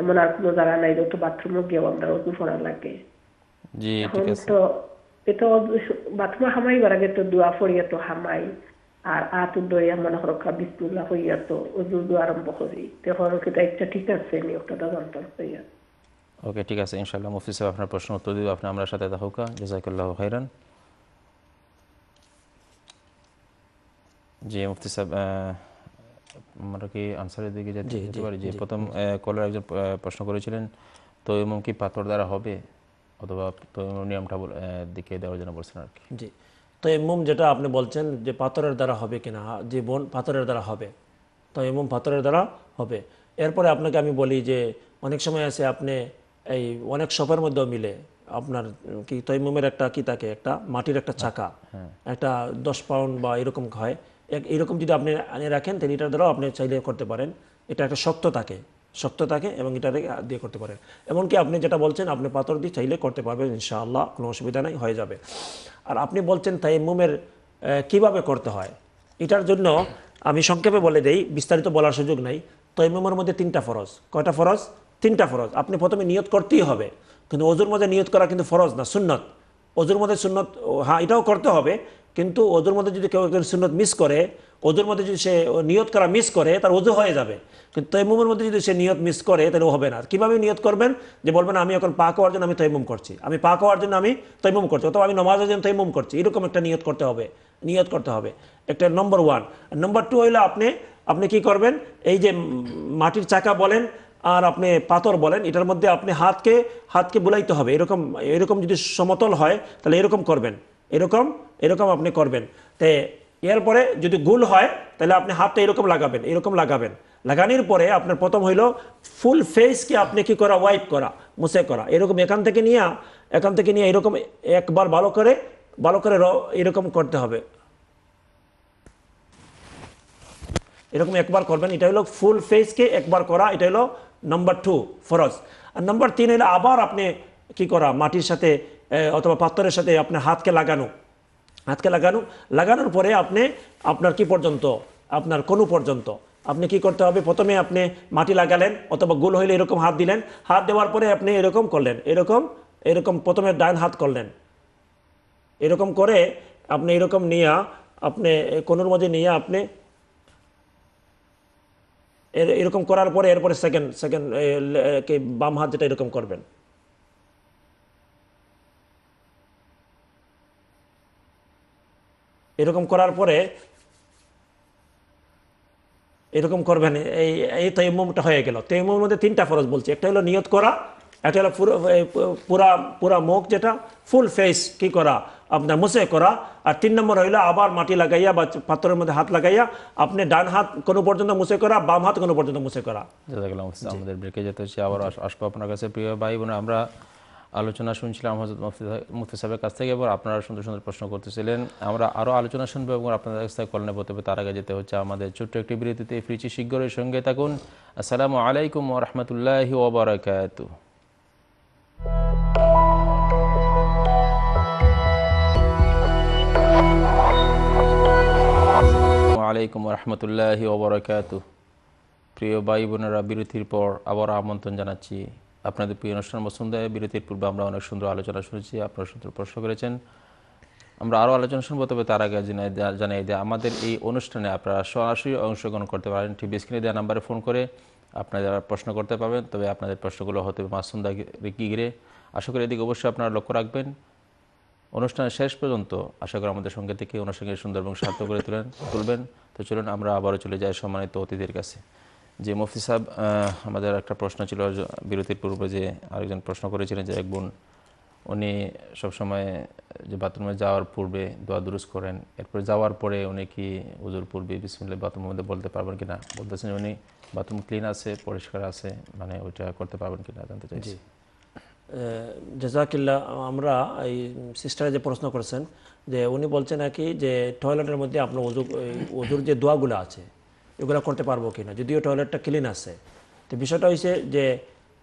এমন আর কোনো জায়গা নাই যত বাথরুমও গিয়ে আমরা উজু করা লাগে
জি ঠিক আছে
তো এটা বাথরুম হামাইবার আগে তো দোয়া পড়িয়া তো হামাই আর আতুর দইয়া মনে কা বিসমুল্লাহ হইয়া তো উজু দোয়া আরম্ভ করি তখন কিন্তু একটা ঠিক আছে আমি ওটা জানতাম হইয়া
ওকে ঠিক আছে ইনশাআল্লাহ মুফতি সাহেব আপনার প্রশ্ন উত্তর দিব আপনি আমার সাথে দেখা হোকা জাযাকাল্লাহু খাইরান জি মুফতি সাহেব আমরা কি আনসারের দিকে যেতে পারি যে প্রথম কলার একজন প্রশ্ন করেছিলেন তো এমন কি পাথর দ্বারা হবে অথবা তো নিয়মটা দিকে দেওয়ার জন্য বলছেন আর কি
জি তো যেটা আপনি বলছেন যে পাথরের দ্বারা হবে কিনা যে বোন পাথরের দ্বারা হবে তো পাথরের দ্বারা হবে এরপরে আপনাকে আমি বলি যে অনেক সময় আছে আপনি এই অনেক শপের মধ্যেও মিলে আপনার কি তৈমুমের একটা কি থাকে একটা মাটির একটা চাকা হ্যাঁ। একটা দশ পাউন্ড বা এরকম হয় এরকম যদি আপনি আনিয়ে রাখেন তাহলে এটার দ্বারাও আপনি চাইলে করতে পারেন এটা একটা শক্ত থাকে শক্ত থাকে এবং এটা দিয়ে করতে পারেন এমনকি আপনি যেটা বলছেন আপনি পাথর দিয়ে চাইলে করতে পারবেন ইনশাআল্লাহ কোনো অসুবিধা নাই হয়ে যাবে আর আপনি বলছেন তাইমুমের কিভাবে করতে হয় এটার জন্য আমি সংক্ষেপে বলে দেই বিস্তারিত বলার সুযোগ নাই তৈমুমের মধ্যে তিনটা ফরজ কয়টা ফরজ তিনটা ফরজ আপনি প্রথমে নিয়ত করতেই হবে কিন্তু অজুর মধ্যে নিয়ত করা কিন্তু ফরজ না সুন্নত অজুর মধ্যে সুন্নত হ্যাঁ এটাও করতে হবে কিন্তু ওজোর মধ্যে যদি কেউ একজন সুনত মিস করে ওজোর মধ্যে যদি সে নিয়ত করা মিস করে তার ওজো হয়ে যাবে কিন্তু তৈমুমের মধ্যে যদি সে নিয়ত মিস করে তাহলে হবে না কীভাবে নিয়ত করবেন যে বলবেন আমি এখন পাক হওয়ার জন্য আমি তৈমুম করছি আমি পাক হওয়ার জন্য আমি তৈমুম করছি অথবা আমি নমাজের জন্য তৈমুম করছি এরকম একটা নিয়ত করতে হবে নিয়ত করতে হবে একটা নম্বর ওয়ান নম্বর টু হইলো আপনি আপনি কি করবেন এই যে মাটির চাকা বলেন আর আপনি পাথর বলেন এটার মধ্যে আপনি হাতকে হাতকে বুলাইতে হবে এরকম এরকম যদি সমতল হয় তাহলে এরকম করবেন এরকম এরকম আপনি করবেন তে এরপরে যদি গুল হয় তাহলে আপনি হাতটা এরকম লাগাবেন এরকম লাগাবেন লাগানোর পরে আপনার প্রথম হইল ফুল ফেসকে আপনি কি করা ওয়াইপ করা মুছে করা এরকম এখান থেকে নিয়ে এখান থেকে নিয়ে এরকম একবার ভালো করে ভালো করে এরকম করতে হবে এরকম একবার করবেন এটা হলো ফুল ফেসকে একবার করা এটা হলো নাম্বার টু ফরজ আর নাম্বার তিন হলো আবার আপনি কি করা মাটির সাথে অথবা পাত্রের সাথে আপনার হাতকে লাগানো হাতকে লাগানো লাগানোর পরে আপনি আপনার কি পর্যন্ত আপনার কোনো পর্যন্ত আপনি কি করতে হবে প্রথমে আপনি মাটি লাগালেন অথবা গোল হইলে এরকম হাত দিলেন হাত দেওয়ার পরে আপনি এরকম করলেন এরকম এরকম প্রথমে ডান হাত করলেন এরকম করে আপনি এরকম নিয়ে আপনি কোনোর মধ্যে নিয়ে আপনি এরকম করার পরে এরপরে সেকেন্ড সেকেন্ড বাম হাত যেটা এরকম করবেন এরকম করার পরে এরকম করবেন এই এই তৈমুমটা হয়ে গেল তৈমুমের মধ্যে তিনটা ফরজ বলছি একটা হলো নিয়ত করা একটা হলো পুরা পুরা মুখ যেটা ফুল ফেস কি করা আপনার মুসে করা আর তিন নম্বর হইলো আবার মাটি লাগাইয়া বা পাথরের মধ্যে হাত লাগাইয়া আপনি ডান হাত কোনো পর্যন্ত মুসে করা বাম হাত কোনো পর্যন্ত মুসে করা
আমাদের ব্রেকে যেতে হচ্ছে আবার আসবো আপনার কাছে প্রিয় ভাই বোন আমরা আলোচনা শুনছিলাম হজরত মুফতি সাহেবের কাছ থেকে এবার আপনারা সুন্দর সুন্দর প্রশ্ন করতেছিলেন আমরা আরও আলোচনা শুনবো এবং আপনাদের কাছ থেকে কল নেব তবে তার আগে যেতে হচ্ছে আমাদের ছোট্ট একটি বিরতিতে ফিরছি শীঘ্রই সঙ্গে থাকুন আসসালামু আলাইকুম রহমতুল্লাহ ওবরাকাত আলাইকুম রহমতুল্লাহি ওবরাকাতু প্রিয় ভাই বোনেরা বিরতির পর আবার আমন্ত্রণ জানাচ্ছি আপনাদের প্রিয় অনুষ্ঠান বসুন্ধায় বিরতির পূর্বে আমরা অনেক সুন্দর আলোচনা শুনেছি আপনারা সুন্দর প্রশ্ন করেছেন আমরা আরও আলোচনা শুনবো তবে তার আগে জানাই যে আমাদের এই অনুষ্ঠানে আপনারা সরাসরি অংশগ্রহণ করতে পারেন টিভি স্ক্রিনে দেওয়া নাম্বারে ফোন করে আপনারা প্রশ্ন করতে পারবেন তবে আপনাদের প্রশ্নগুলো হতে মাসুন্দা ঘিরে আশা করি এদিকে অবশ্যই আপনারা লক্ষ্য রাখবেন অনুষ্ঠানের শেষ পর্যন্ত আশা করি আমাদের সঙ্গে থেকে অনুষ্ঠানকে সুন্দর এবং স্বার্থ করে তুলেন তুলবেন তো চলুন আমরা আবারও চলে যাই সম্মানিত অতিথির কাছে যে মুফতি সাহেব আমাদের একটা প্রশ্ন ছিল বিরতির পূর্বে যে আরেকজন প্রশ্ন করেছিলেন যে এক বোন উনি সবসময় যে বাথরুমে যাওয়ার পূর্বে দোয়া দুরুস করেন এরপরে যাওয়ার পরে উনি কি উজুর পূর্বে বিসমিল্লা বাথরুমের মধ্যে বলতে পারবেন কি না বলতেছেন উনি বাথরুম ক্লিন আছে পরিষ্কার আছে মানে ওইটা করতে পারবেন কি না জানতে চাইছি
জাজাকিল্লা আমরা এই সিস্টার যে প্রশ্ন করেছেন যে উনি বলছেন নাকি যে টয়লেটের মধ্যে আপনার উজুর উজুর যে দোয়াগুলো আছে এগুলো করতে পারবো কিনা যদিও টয়লেটটা ক্লিন আছে তো বিষয়টা হয়েছে যে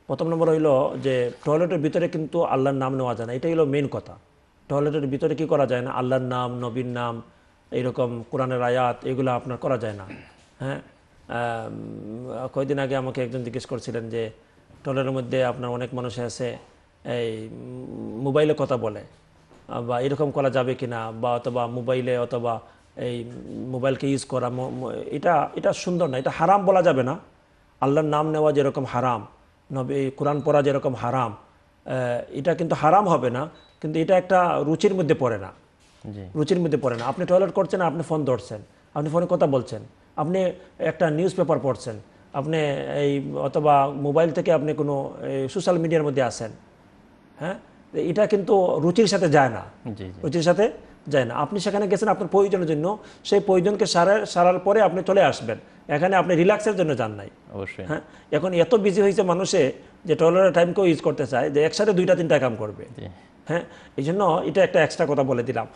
প্রথম নম্বর হইল যে টয়লেটের ভিতরে কিন্তু আল্লাহর নাম নেওয়া যায় না এটাই হলো মেন কথা টয়লেটের ভিতরে কি করা যায় না আল্লাহর নাম নবীর নাম এইরকম কোরআনের আয়াত এগুলো আপনার করা যায় না হ্যাঁ কয়েকদিন আগে আমাকে একজন জিজ্ঞেস করছিলেন যে টয়লেটের মধ্যে আপনার অনেক মানুষ আছে এই মোবাইলে কথা বলে বা এরকম করা যাবে কিনা বা অথবা মোবাইলে অথবা এই মোবাইলকে ইউজ করা এটা এটা সুন্দর না এটা হারাম বলা যাবে না আল্লাহর নাম নেওয়া যেরকম হারাম নবী কোরআন পড়া যেরকম হারাম এটা কিন্তু হারাম হবে না কিন্তু এটা একটা রুচির মধ্যে পড়ে না রুচির মধ্যে পড়ে না আপনি টয়লেট করছেন আপনি ফোন ধরছেন আপনি ফোনে কথা বলছেন আপনি একটা নিউজ পেপার পড়ছেন আপনি এই অথবা মোবাইল থেকে আপনি কোনো সোশ্যাল মিডিয়ার মধ্যে আসেন হ্যাঁ এটা কিন্তু রুচির সাথে যায় না রুচির সাথে যায় না আপনি সেখানে গেছেন আপনার প্রয়োজনের জন্য সেই প্রয়োজনকে সারা সারার পরে আপনি চলে আসবেন এখানে আপনি রিল্যাক্সের জন্য যান নাই অবশ্যই হ্যাঁ এখন এত বিজি হয়েছে মানুষে যে টয়লেটের টাইমকেও ইউজ করতে চায় যে একসাথে দুইটা তিনটা কাম করবে হ্যাঁ এই জন্য এটা একটা এক্সট্রা কথা বলে দিলাম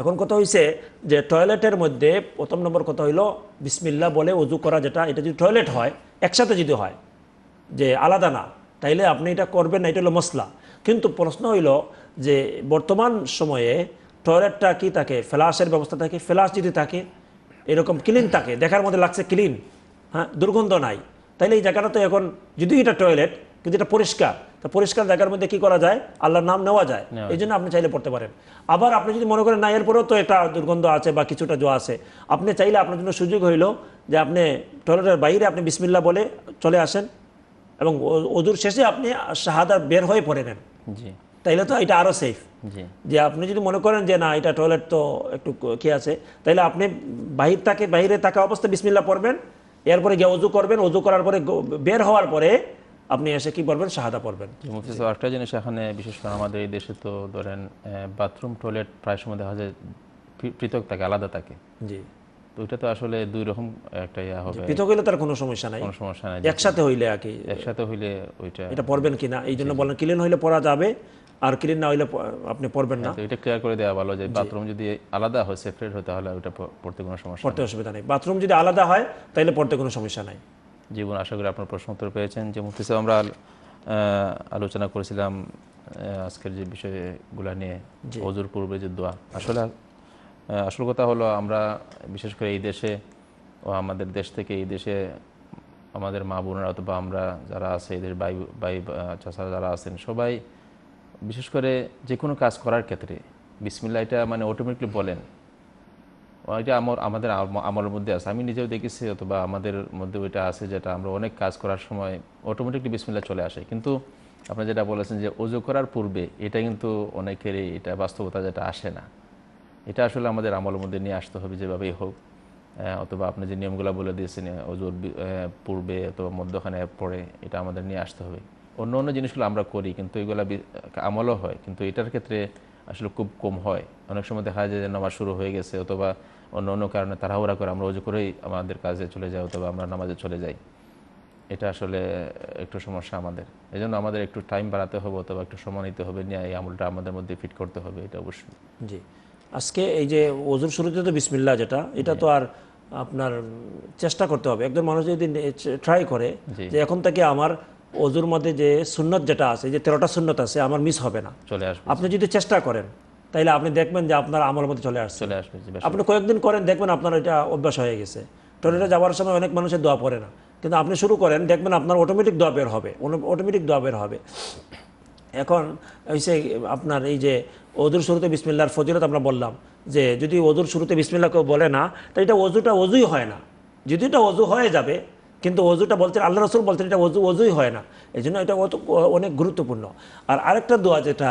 এখন কথা হয়েছে যে টয়লেটের মধ্যে প্রথম নম্বর কথা হইলো বিসমিল্লা বলে উজু করা যেটা এটা যদি টয়লেট হয় একসাথে যদি হয় যে আলাদা না তাইলে আপনি এটা করবেন না এটা হলো মশলা কিন্তু প্রশ্ন হইল যে বর্তমান সময়ে টয়লেটটা কি থাকে ফ্ল্যাশের ব্যবস্থা থাকে ফ্ল্যাশ যদি থাকে এরকম ক্লিন থাকে দেখার মধ্যে লাগছে ক্লিন হ্যাঁ দুর্গন্ধ নাই তাইলে এই জায়গাটা তো এখন যদি এটা টয়লেট কিন্তু এটা পরিষ্কার তা পরিষ্কার জায়গার মধ্যে কি করা যায় আল্লাহর নাম নেওয়া যায় এই জন্য আপনি চাইলে পড়তে পারেন আবার আপনি যদি মনে করেন না এরপরেও তো এটা দুর্গন্ধ আছে বা কিছুটা জো আছে আপনি চাইলে আপনার জন্য সুযোগ হইল যে আপনি টয়লেটের বাইরে আপনি বিসমিল্লা বলে চলে আসেন এবং ওদুর শেষে আপনি শাহাদা বের হয়ে পড়ে নেন তাইলে তো এটা আরও সেফ যে আপনি যদি মনে করেন যে না এটা টয়লেট তো একটু কি আছে তাহলে আপনি বাহির থাকে বাহিরে থাকা অবস্থা বিসমিল্লা পড়বেন এরপরে গিয়ে অজু করবেন অজু করার পরে বের হওয়ার পরে আপনি এসে কি পড়বেন সাহাদা পড়বেন
একটা জিনিস এখানে বিশেষ করে আমাদের এই দেশে তো ধরেন বাথরুম টয়লেট প্রায় সময় দেখা যায় পৃথক থাকে আলাদা থাকে জি একসাথে
হইলে আর কি একসাথে হইলে ওইটা এটা পড়বেন কিনা এই জন্য বলেন ক্লিন হইলে পড়া যাবে আর ক্লিন না হইলে আপনি পড়বেন না হ্যাঁ, এটা ক্লিয়ার করে দেওয়া ভালো যে বাথরুম যদি আলাদা হয় সেপারেট হয় তাহলে ওটা পড়তে কোনো সমস্যা পড়তে অসুবিধা নেই বাথরুম যদি আলাদা হয় তাহলে পড়তে কোনো সমস্যা নাই
জীবন আশা করি আপনার প্রশ্ন উত্তর পেয়েছেন যে মুফতি সাহেব আমরা আলোচনা করেছিলাম আজকের যে বিষয়গুলো নিয়ে অজুর পূর্বে যে দোয়া আসলে আসল কথা হলো আমরা বিশেষ করে এই দেশে ও আমাদের দেশ থেকে এই দেশে আমাদের মা বোনেরা অথবা আমরা যারা আছে এদের দেশ ভাই ভাই চাষারা যারা আছেন সবাই বিশেষ করে যে কোনো কাজ করার ক্ষেত্রে বিসমিল্লা এটা মানে অটোমেটিকলি বলেন এটা আমার আমাদের আমলের মধ্যে আছে আমি নিজেও দেখেছি অথবা আমাদের মধ্যে ওইটা আছে যেটা আমরা অনেক কাজ করার সময় অটোমেটিকলি বিসমিল্লা চলে আসে কিন্তু আপনি যেটা বলেছেন যে অজু করার পূর্বে এটা কিন্তু অনেকেরই এটা বাস্তবতা যেটা আসে না এটা আসলে আমাদের আমলের মধ্যে নিয়ে আসতে হবে যেভাবেই হোক অথবা আপনি যে নিয়মগুলো বলে দিয়েছেন অজুর পূর্বে অথবা মধ্যখানে পড়ে এটা আমাদের নিয়ে আসতে হবে অন্য অন্য জিনিসগুলো আমরা করি কিন্তু এগুলো আমলও হয় কিন্তু এটার ক্ষেত্রে আসলে খুব কম হয় অনেক সময় দেখা যায় যে নামাজ শুরু হয়ে গেছে অথবা অন্য অন্য কারণে তাড়াহুড়া করে আমরা অজু করেই আমাদের কাজে চলে যাই অথবা আমরা নামাজে চলে যাই এটা আসলে একটু সমস্যা আমাদের এই জন্য আমাদের একটু টাইম বাড়াতে হবে অথবা
একটু সময় নিতে হবে নিয়ে এই আমলটা আমাদের মধ্যে ফিট করতে হবে এটা অবশ্যই জি আজকে এই যে ওজুর শুরুতে তো বিসমিল্লা যেটা এটা তো আর আপনার চেষ্টা করতে হবে একজন মানুষ যদি ট্রাই করে যে এখন থেকে আমার অজুর মধ্যে যে সুন্নত যেটা আছে যে তেরোটা সুন্নত আছে আমার মিস হবে না চলে আসবে আপনি যদি চেষ্টা করেন তাইলে আপনি দেখবেন যে আপনার আমার মধ্যে চলে আসছে চলে আসবে আপনি কয়েকদিন করেন দেখবেন আপনার এটা অভ্যাস হয়ে গেছে টয়লেটে যাওয়ার সময় অনেক মানুষের দোয়া পড়ে না কিন্তু আপনি শুরু করেন দেখবেন আপনার অটোমেটিক দোয়া বের হবে অটোমেটিক দোয়া বের হবে এখন হচ্ছে আপনার এই যে অজুর শুরুতে বিসমিল্লার ফজিলত আমরা বললাম যে যদি অজুর শুরুতে বিসমিল্লা কেউ বলে না তো এটা অজুটা অজুই হয় না যদি এটা অজু হয়ে যাবে কিন্তু অজুটা বলছেন আল্লাহ রসুল বলছেন এটা অজু অজুই হয় না এই জন্য এটা অত অনেক গুরুত্বপূর্ণ আর আরেকটা দোয়া যেটা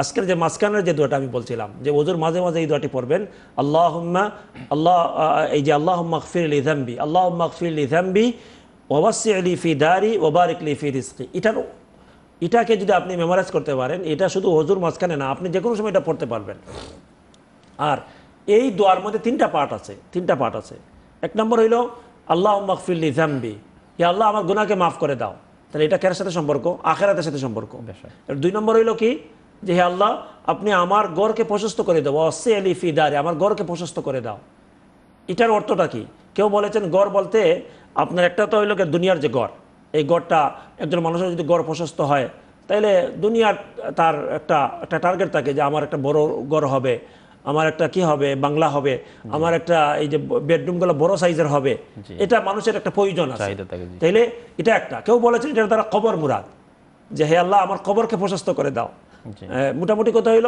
আজকের যে মাঝখানের যে দোয়াটা আমি বলছিলাম যে ওজুর মাঝে মাঝে এই দোয়াটি পড়বেন আল্লাহম্মা আল্লাহ এই যে আল্লাহ মকফির আলী ধাম্বি আল্লাহ মকফির আলী ধাম্বি ওবাসি আলি ফি দারি ওবারিক লি ফি রিস্কি এটার এটাকে যদি আপনি মেমোরাইজ করতে পারেন এটা শুধু হজুর মাঝখানে না আপনি যে কোনো সময় এটা পড়তে পারবেন আর এই দোয়ার মধ্যে তিনটা পার্ট আছে তিনটা পার্ট আছে এক নম্বর হইল আল্লাহ মকফিল্লি জাম্বি ইয়া আল্লাহ আমার গুনাকে মাফ করে দাও তাহলে এটা কেনার সাথে সম্পর্ক আখেরাতের সাথে সম্পর্ক দুই নম্বর হইল কি যে হে আল্লাহ আপনি আমার গড়কে প্রশস্ত করে দাও অসে আলি ফিদারে আমার গড়কে প্রশস্ত করে দাও এটার অর্থটা কি কেউ বলেছেন গড় বলতে আপনার একটা তো হইল দুনিয়ার যে গড় এই গড়টা একজন মানুষের যদি গড় প্রশস্ত হয় তাইলে দুনিয়ার তার একটা একটা টার্গেট থাকে যে আমার একটা বড় গড় হবে আমার একটা কি হবে বাংলা হবে আমার একটা এই যে বেডরুমগুলো বড় সাইজের হবে এটা মানুষের একটা প্রয়োজন আছে তাইলে এটা একটা কেউ বলেছেন এটা তারা কবর মুরাদ যে হে আল্লাহ আমার কবরকে প্রশস্ত করে দাও মোটামুটি কথা হইল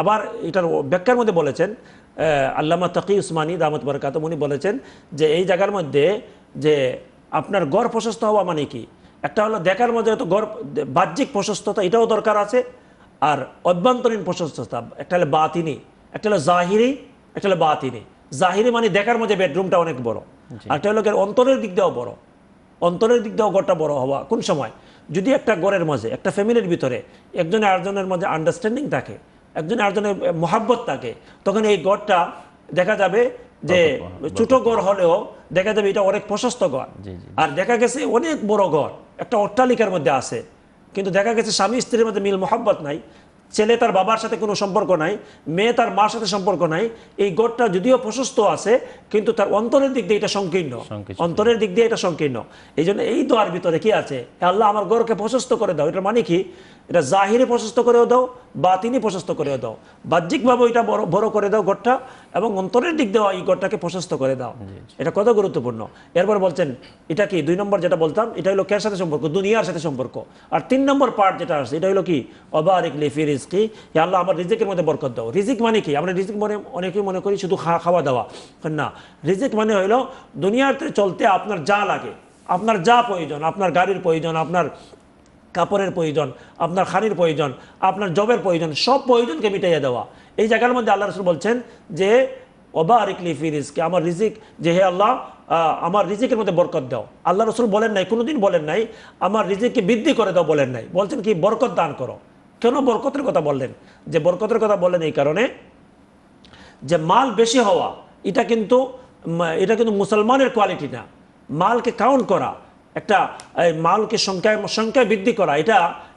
আবার এটার ব্যাখ্যার মধ্যে বলেছেন আল্লামা তকি উসমানী দামত বরকাতম উনি বলেছেন যে এই জায়গার মধ্যে যে আপনার গড় প্রশস্ত হওয়া মানে কি একটা হলো দেখার মধ্যে হয়তো গড় বাহ্যিক প্রশস্ততা এটাও দরকার আছে আর অভ্যন্তরীণ প্রশস্ততা একটা হলো বাতিনি একটা হলো জাহিরি একটা হলো বাতিনি জাহিরি মানে দেখার মধ্যে বেডরুমটা অনেক বড় আর একটা হলো অন্তরের দিক দিয়েও বড় অন্তরের দিক দিয়েও ঘরটা বড় হওয়া কোন সময় যদি একটা ঘরের মাঝে একটা ফ্যামিলির ভিতরে একজনের আরেকজনের মাঝে আন্ডারস্ট্যান্ডিং থাকে একজন আরেকজনের মহাব্বত থাকে তখন এই গড়টা দেখা যাবে যে ছোট ঘর হলেও দেখা যাবে এটা অনেক প্রশস্ত ঘর আর দেখা গেছে অনেক বড় ঘর একটা অট্টালিকার মধ্যে আছে কিন্তু দেখা গেছে স্বামী স্ত্রীর মধ্যে মিল মোহাব্বত নাই ছেলে তার বাবার সাথে কোনো সম্পর্ক নাই মেয়ে তার মার সাথে সম্পর্ক নাই এই গোটটা যদিও প্রশস্ত আছে কিন্তু তার অন্তরের দিক দিয়ে এটা সংকীর্ণ অন্তরের দিক দিয়ে এটা সংকীর্ণ এই জন্য এই দোয়ার ভিতরে কি আছে আল্লাহ আমার গরকে প্রশস্ত করে দাও এটার মানে কি এটা জাহিরে প্রশস্ত করেও দাও বা তিনি প্রশস্ত করেও দাও বাহ্যিকভাবে ওইটা বড় বড় করে দাও গড়টা এবং অন্তরের দিক দেওয়া এই গড়টাকে প্রশস্ত করে দাও এটা কত গুরুত্বপূর্ণ এরপর বলছেন এটা কি দুই নম্বর যেটা বলতাম এটা হলো কের সাথে সম্পর্ক দুনিয়ার সাথে সম্পর্ক আর তিন নম্বর পার্ট যেটা আসছে এটা হলো কি অবারিক লিফি রিজকি আল্লাহ আমার রিজিকের মধ্যে বরকত দাও রিজিক মানে কি আমরা রিজিক মনে অনেকেই মনে করি শুধু খাওয়া দাওয়া হ্যাঁ না রিজিক মানে হলো দুনিয়াতে চলতে আপনার যা লাগে আপনার যা প্রয়োজন আপনার গাড়ির প্রয়োজন আপনার কাপড়ের প্রয়োজন আপনার খানির প্রয়োজন আপনার জবের প্রয়োজন সব প্রয়োজনকে মিটাইয়া দেওয়া এই জায়গার মধ্যে আল্লাহ রসুল বলছেন যে ওবারিকলি ফি রিজকে আমার রিজিক যে হে আল্লাহ আমার রিজিকের মধ্যে বরকত দাও আল্লাহ রসুল বলেন নাই কোনোদিন বলেন নাই আমার রিজিককে বৃদ্ধি করে দাও বলেন নাই বলছেন কি বরকত দান করো কেন বরকতের কথা বললেন যে বরকতের কথা বললেন এই কারণে যে মাল বেশি হওয়া এটা কিন্তু এটা কিন্তু মুসলমানের কোয়ালিটি না মালকে কাউন্ট করা একটা মালকে সংখ্যায় সংখ্যায় বৃদ্ধি করা এটা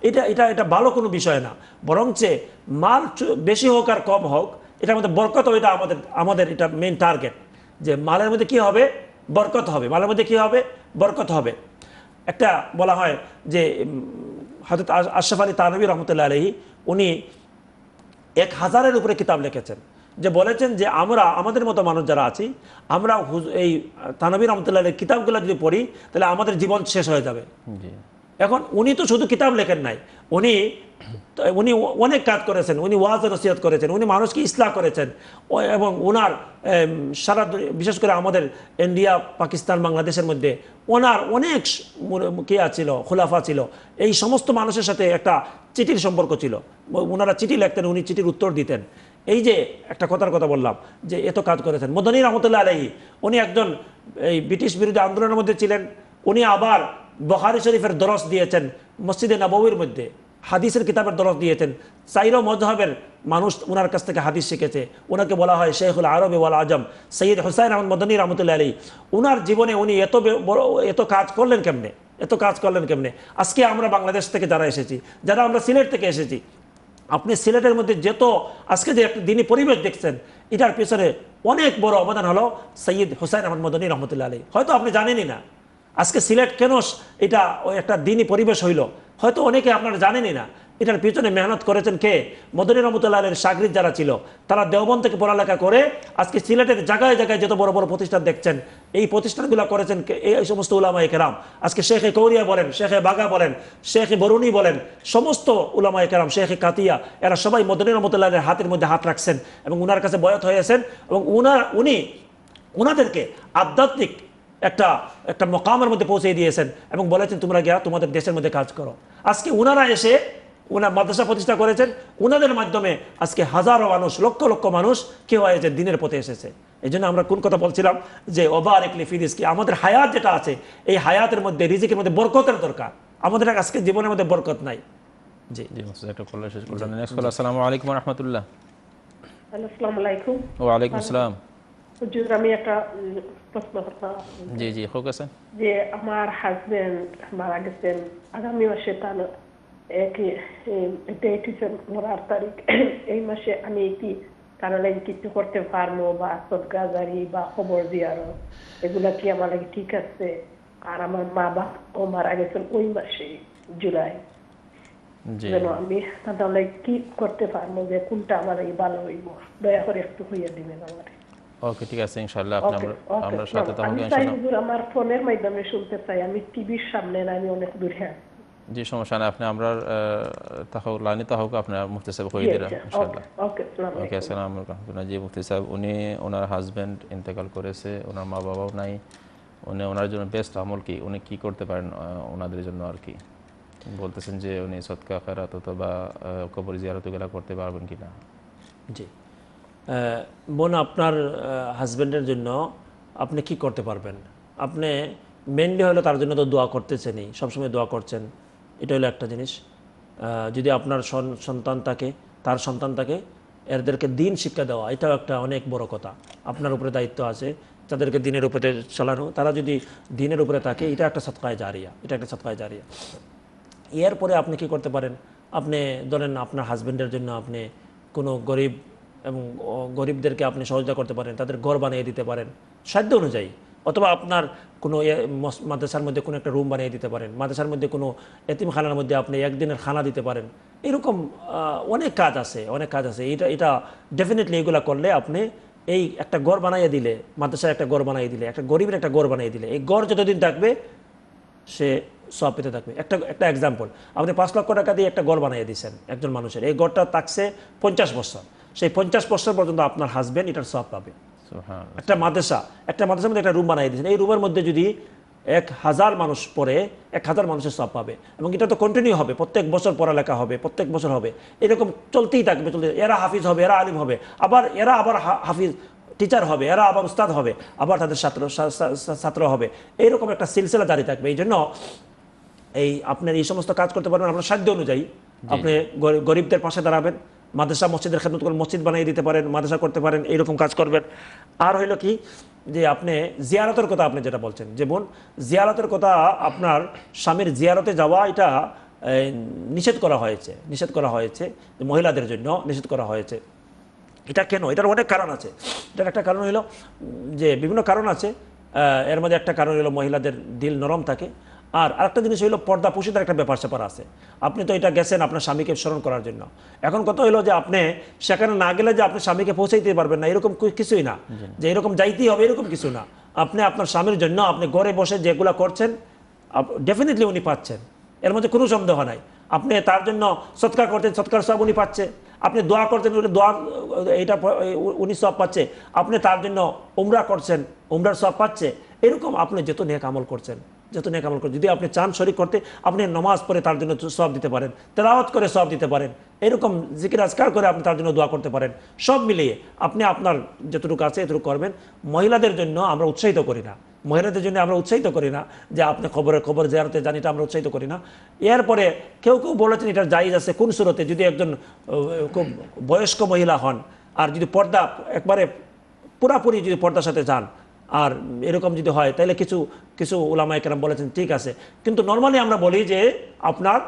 এটা এটা এটা ভালো কোনো বিষয় না বরঞ্চে মাল বেশি হোক আর কম হোক এটা আমাদের বরকত এটা আমাদের আমাদের এটা মেন টার্গেট যে মালের মধ্যে কি হবে বরকত হবে মালের মধ্যে কি হবে বরকত হবে একটা বলা হয় যে হজরত আশরাফ আলী তানবী রহমতুল্লাহ আলহী উনি এক হাজারের উপরে কিতাব লিখেছেন যে বলেছেন যে আমরা আমাদের মতো মানুষ যারা আছি আমরা এই তানবির রহমতুল্লাহ কিতাবগুলো যদি পড়ি তাহলে আমাদের জীবন শেষ হয়ে যাবে এখন উনি তো শুধু কিতাব লেখেন নাই উনি উনি অনেক কাজ করেছেন উনি ওয়াজ নসিহত করেছেন উনি মানুষকে ইসলাম করেছেন এবং ওনার সারা বিশেষ করে আমাদের ইন্ডিয়া পাকিস্তান বাংলাদেশের মধ্যে ওনার অনেক কে ছিল খোলাফা ছিল এই সমস্ত মানুষের সাথে একটা চিঠির সম্পর্ক ছিল ওনারা চিঠি লিখতেন উনি চিঠির উত্তর দিতেন এই যে একটা কথার কথা বললাম যে এত কাজ করেছেন মদনী রহমতুল্লাহ আলহী উনি একজন এই ব্রিটিশ বিরোধী আন্দোলনের মধ্যে ছিলেন উনি আবার বহারি শরীফের দরস দিয়েছেন মসজিদে নবীর মধ্যে হাদিসের কিতাবের দরস দিয়েছেন সাইরো মজহাবের মানুষ ওনার কাছ থেকে হাদিস শিখেছে ওনাকে বলা হয় শেখুল আরব ওয়াল আজম সৈয়দ হুসাইন আহমদ মদনী রহমতুল্লাহ আলী ওনার জীবনে উনি এত এত কাজ করলেন কেমনে এত কাজ করলেন কেমনে আজকে আমরা বাংলাদেশ থেকে যারা এসেছি যারা আমরা সিলেট থেকে এসেছি আপনি সিলেটের মধ্যে যেত আজকে যে একটা দিনী পরিবেশ দেখছেন এটার পিছনে অনেক বড় অবদান হলো সৈয়দ হুসাইন আহমদ মদনী রহমতুল্লাহ আলী হয়তো আপনি জানেনই না আজকে সিলেট কেন এটা একটা দিনই পরিবেশ হইল হয়তো অনেকে আপনারা জানেনই না এটার পিছনে মেহনত করেছেন কে মদনী আলের সাগরিদ যারা ছিল তারা দেওবন থেকে পড়ালেখা করে আজকে সিলেটের জায়গায় জায়গায় যত বড় বড় প্রতিষ্ঠান দেখছেন এই প্রতিষ্ঠানগুলো করেছেন এই সমস্ত উলামায় কেরাম আজকে শেখে কৌরিয়া বলেন শেখে বাগা বলেন শেখে বরুণী বলেন সমস্ত উলামায় কেরাম শেখে কাতিয়া এরা সবাই মদনী রহমতুল্লাহের হাতের মধ্যে হাত রাখছেন এবং উনার কাছে বয়ত হয়েছেন এবং উনার উনি ওনাদেরকে আধ্যাত্মিক একটা একটা মকামের মধ্যে পৌঁছে দিয়েছেন এবং বলেছেন তোমরা গিয়া তোমাদের দেশের মধ্যে কাজ করো আজকে উনারা এসে ওনার মাদ্রাসা প্রতিষ্ঠা করেছেন ওনাদের মাধ্যমে আজকে হাজারো মানুষ লক্ষ লক্ষ মানুষ কেউ হয়েছে দিনের পথে এসেছে এই জন্য আমরা কোন কথা বলছিলাম যে ওবার একলি ফিরিস কি আমাদের হায়াত যেটা আছে এই হায়াতের মধ্যে রিজিকের মধ্যে বরকতের দরকার আমাদের আজকে জীবনের মধ্যে বরকত নাই আমার হাজবেন্ড মারা
গেছেন আগামী মাসে তার এটা মরার তারিখ এই মাসে আমি কি কিছু করতে পারবো বা গাড়ি বা খবর এগুলা কি আমার লাগে ঠিক আছে আর আমার মা বাপ ও মারা গেছেন ওই মাসে জুলাই আমি কি করতে পারবো যে কোনটা আমার লাগে ভালো হইব দয়া করে একটু হইয়া দিবেন আমার
ওকে ঠিক আছে ইনশাআল্লাহ আপনি আমরা সাথে ইনশাআল্লাহ
আমার ফোনের মাধ্যমে শুনতে চাই আমি টিভির সামনে না আমি অনেক দূরে আছি
জি সমস্যা নাই আপনি আমরা তাহাও লাইনে তাহোক আপনার মুফতি সাহেব হয়ে দিলাম ইনশাআল্লাহ ওকে আসসালামু আলাইকুম জি মুফতি সাহেব উনি ওনার হাজব্যান্ড ইন্তেকাল করেছে ওনার মা বাবাও নাই উনি ওনার জন্য বেস্ট আমল কি উনি কি করতে পারেন ওনাদের জন্য আর কি বলতেছেন যে উনি সৎকা
খেরাত অথবা কবর জিয়ারত গেলা করতে পারবেন কি না জি বোন আপনার হাজব্যান্ডের জন্য আপনি কি করতে পারবেন আপনি মেনলি হলে তার জন্য তো দোয়া করতেছেনই সবসময় দোয়া করছেন এটা হলো একটা জিনিস যদি আপনার সন্তান তাকে তার সন্তান তাকে এদেরকে দিন শিক্ষা দেওয়া এটাও একটা অনেক বড় কথা আপনার উপরে দায়িত্ব আছে তাদেরকে দিনের উপরে চালানো তারা যদি দিনের উপরে থাকে এটা একটা সৎকায় জারিয়া এটা একটা সৎকায় জারিয়া এরপরে আপনি কি করতে পারেন আপনি ধরেন আপনার হাজব্যান্ডের জন্য আপনি কোনো গরিব এবং গরিবদেরকে আপনি সহযোগিতা করতে পারেন তাদের ঘর বানিয়ে দিতে পারেন সাধ্য অনুযায়ী অথবা আপনার কোনো মাদ্রাসার মধ্যে কোনো একটা রুম বানিয়ে দিতে পারেন মাদ্রাসার মধ্যে কোনো এতিমখানার মধ্যে আপনি একদিনের খানা দিতে পারেন এরকম অনেক কাজ আছে অনেক কাজ আছে এটা এটা ডেফিনেটলি এগুলো করলে আপনি এই একটা গড় বানাইয়ে দিলে মাদ্রাসার একটা গড় বানাইয়ে দিলে একটা গরিবের একটা গড় বানাইয়ে দিলে এই গড় যতদিন থাকবে সে সব পেতে থাকবে একটা একটা এক্সাম্পল আপনি পাঁচ লক্ষ টাকা দিয়ে একটা গড় বানিয়ে দিয়েছেন একজন মানুষের এই গড়টা থাকছে পঞ্চাশ বছর সেই পঞ্চাশ বছর পর্যন্ত আপনার হাজব্যান্ড এটার সব পাবে একটা মাদ্রাসা একটা মাদ্রাসার মধ্যে একটা রুম বানিয়ে দিয়েছেন এই রুমের মধ্যে যদি এক হাজার মানুষ পড়ে এক হাজার মানুষের সব পাবে এবং এটা তো কন্টিনিউ হবে প্রত্যেক বছর পড়ালেখা হবে প্রত্যেক বছর হবে এরকম চলতেই থাকবে চলতে এরা হাফিজ হবে এরা আলিম হবে আবার এরা আবার হাফিজ টিচার হবে এরা আবার উস্তাদ হবে আবার তাদের ছাত্র ছাত্র হবে এইরকম একটা সিলসিলা দাঁড়িয়ে থাকবে এই জন্য এই আপনার এই সমস্ত কাজ করতে পারবেন আপনার সাধ্য অনুযায়ী আপনি গরিবদের পাশে দাঁড়াবেন মাদ্রাসা মসজিদের খেদমত করে মসজিদ বানিয়ে দিতে পারেন মাদ্রাসা করতে পারেন এইরকম কাজ করবেন আর হইল কি যে আপনি জিয়ারতের কথা আপনি যেটা বলছেন যে বোন জিয়ারতের কথা আপনার স্বামীর জিয়ারতে যাওয়া এটা নিষেধ করা হয়েছে নিষেধ করা হয়েছে মহিলাদের জন্য নিষেধ করা হয়েছে এটা কেন এটার অনেক কারণ আছে এটার একটা কারণ হলো যে বিভিন্ন কারণ আছে এর মধ্যে একটা কারণ হলো মহিলাদের দিল নরম থাকে আর আরেকটা জিনিস হইলো পর্দা পুষিতার একটা ব্যাপার স্যাপার আছে আপনি তো এটা গেছেন আপনার স্বামীকে স্মরণ করার জন্য এখন কথা হইলো যে আপনি সেখানে না গেলে যে আপনি স্বামীকে পৌঁছাইতে পারবেন না এরকম কিছুই না যে এরকম যাইতেই হবে এরকম কিছু না আপনি আপনার স্বামীর জন্য আপনি ঘরে বসে যেগুলো করছেন ডেফিনেটলি উনি পাচ্ছেন এর মধ্যে কোনো সন্দেহ নাই আপনি তার জন্য সৎকার করছেন সৎকার সব উনি পাচ্ছে আপনি দোয়া করছেন উনি দোয়া এটা উনি সব পাচ্ছে আপনি তার জন্য উমরা করছেন উমরার সব পাচ্ছে এরকম আপনি যেত নেক আমল করছেন যত নেক আমল করে যদি আপনি চান শরিক করতে আপনি নমাজ পড়ে তার জন্য সব দিতে পারেন তেলাওয়াত করে সব দিতে পারেন এরকম জিকির আজকার করে আপনি তার জন্য দোয়া করতে পারেন সব মিলিয়ে আপনি আপনার যতটুকু আছে এতটুকু করবেন মহিলাদের জন্য আমরা উৎসাহিত করি না মহিলাদের জন্য আমরা উৎসাহিত করি না যে আপনি খবরের খবর জেরাতে জানি এটা আমরা উৎসাহিত করি না এরপরে কেউ কেউ বলেছেন এটা জায়জ আছে কোন সুরতে যদি একজন খুব বয়স্ক মহিলা হন আর যদি পর্দা একবারে পুরাপুরি যদি পর্দার সাথে যান আর এরকম যদি হয় তাহলে কিছু কিছু ওলামা কেরাম বলেছেন ঠিক আছে কিন্তু নর্মালি আমরা বলি যে আপনার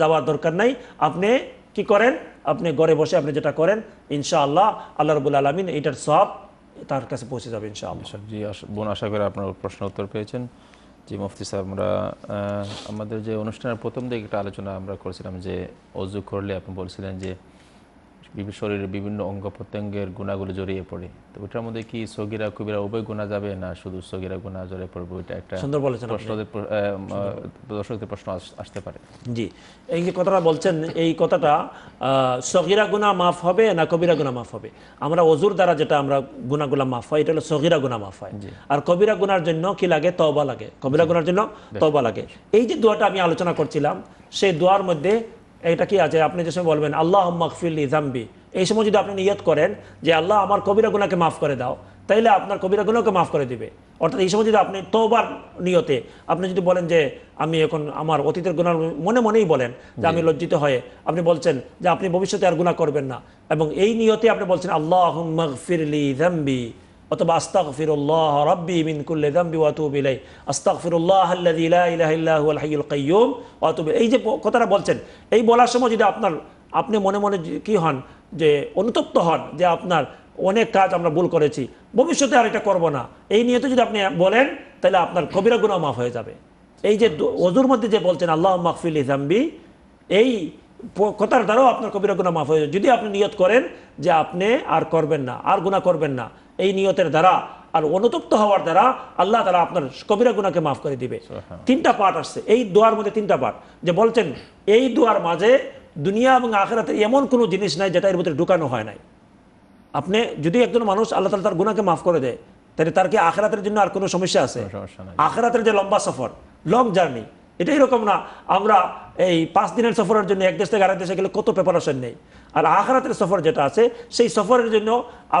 যাওয়ার দরকার নাই আপনি কি করেন আপনি ঘরে বসে আপনি যেটা করেন ইনশাআল্লাহ আল্লাহ রবুল আলমিন এটার সব
তার কাছে পৌঁছে যাবে ইনশাআল্লাহ আচ্ছা, জি বোন আশা করে আপনার প্রশ্ন উত্তর পেয়েছেন জি মুফতি সাহেব আমরা আমাদের যে অনুষ্ঠানের প্রথম দিকে একটা আলোচনা আমরা করেছিলাম যে অজু করলে আপনি বলছিলেন যে শরীরের বিভিন্ন অঙ্গ প্রত্যঙ্গের গুণাগুলো জড়িয়ে পড়ে তো ওটার মধ্যে কি সগিরা কবিরা উভয় গুণা যাবে না শুধু সগিরা গুণা জড়িয়ে পড়বে ওইটা একটা সুন্দর বলেছেন
দর্শকদের প্রশ্ন আসতে পারে জি এই যে কথাটা বলছেন এই কথাটা সগিরা গুণা মাফ হবে না কবিরা গুণা মাফ হবে আমরা অজুর দ্বারা যেটা আমরা গুণাগুলা মাফ হয় এটা হলো সগিরা গুণা মাফ হয় আর কবিরা গুণার জন্য কি লাগে তবা লাগে কবিরা গুণার জন্য তবা লাগে এই যে দোয়াটা আমি আলোচনা করছিলাম সেই দোয়ার মধ্যে এটা কি আছে আপনি যে সময় বলবেন আল্লাহ মকফিল্লি জাম্বি এই সময় যদি আপনি নিয়ত করেন যে আল্লাহ আমার কবিরা গুনাকে মাফ করে দাও তাইলে আপনার কবিরা গুনাকে মাফ করে দিবে অর্থাৎ এই সময় যদি আপনি তোবার নিয়তে আপনি যদি বলেন যে আমি এখন আমার অতীতের গুণার মনে মনেই বলেন যে আমি লজ্জিত হয়ে আপনি বলছেন যে আপনি ভবিষ্যতে আর গুণা করবেন না এবং এই নিয়তে আপনি বলছেন আল্লাহ ফিরলি জাম্বি অথবা আস্তাক ফিরুল্লাহ রব্বি মিন করলে দাম্বি বিলাই আস্তাক ফিরুল্লাহ আল্লাহিল কাইম অতুবি এই যে কথাটা বলছেন এই বলার সময় যদি আপনার আপনি মনে মনে কি হন যে অনুতপ্ত হন যে আপনার অনেক কাজ আমরা ভুল করেছি ভবিষ্যতে আর এটা করবো না এই নিয়ে তো যদি আপনি বলেন তাহলে আপনার কবিরা গুণ মাফ হয়ে যাবে এই যে অজুর মধ্যে যে বলছেন আল্লাহ মাহফিল ইসাম্বি এই কথার দ্বারাও আপনার কবিরা গুণা মাফ হয়ে যাবে যদি আপনি নিয়ত করেন যে আপনি আর করবেন না আর গুণা করবেন না এই নিয়তের দ্বারা আর অনুতপ্ত হওয়ার দ্বারা আল্লাহ তারা আপনার কবিরা গুনাকে মাফ করে দিবে তিনটা পাঠ আসছে এই দোয়ার মধ্যে তিনটা পাঠ যে বলছেন এই দোয়ার মাঝে দুনিয়া এবং আখেরাতে এমন কোনো জিনিস নাই যেটা এর মধ্যে ঢুকানো হয় নাই আপনি যদি একজন মানুষ আল্লাহ তালা তার গুনাকে মাফ করে দেয় তাহলে তার কি আখেরাতের জন্য আর কোনো সমস্যা আছে আখেরাতের যে লম্বা সফর লং জার্নি এটা এরকম না আমরা এই পাঁচ দিনের সফরের জন্য এক দেশ থেকে আরেক দেশে গেলে কত প্রেপারেশন নেই আর আখরাতের সফর যেটা আছে সেই সফরের জন্য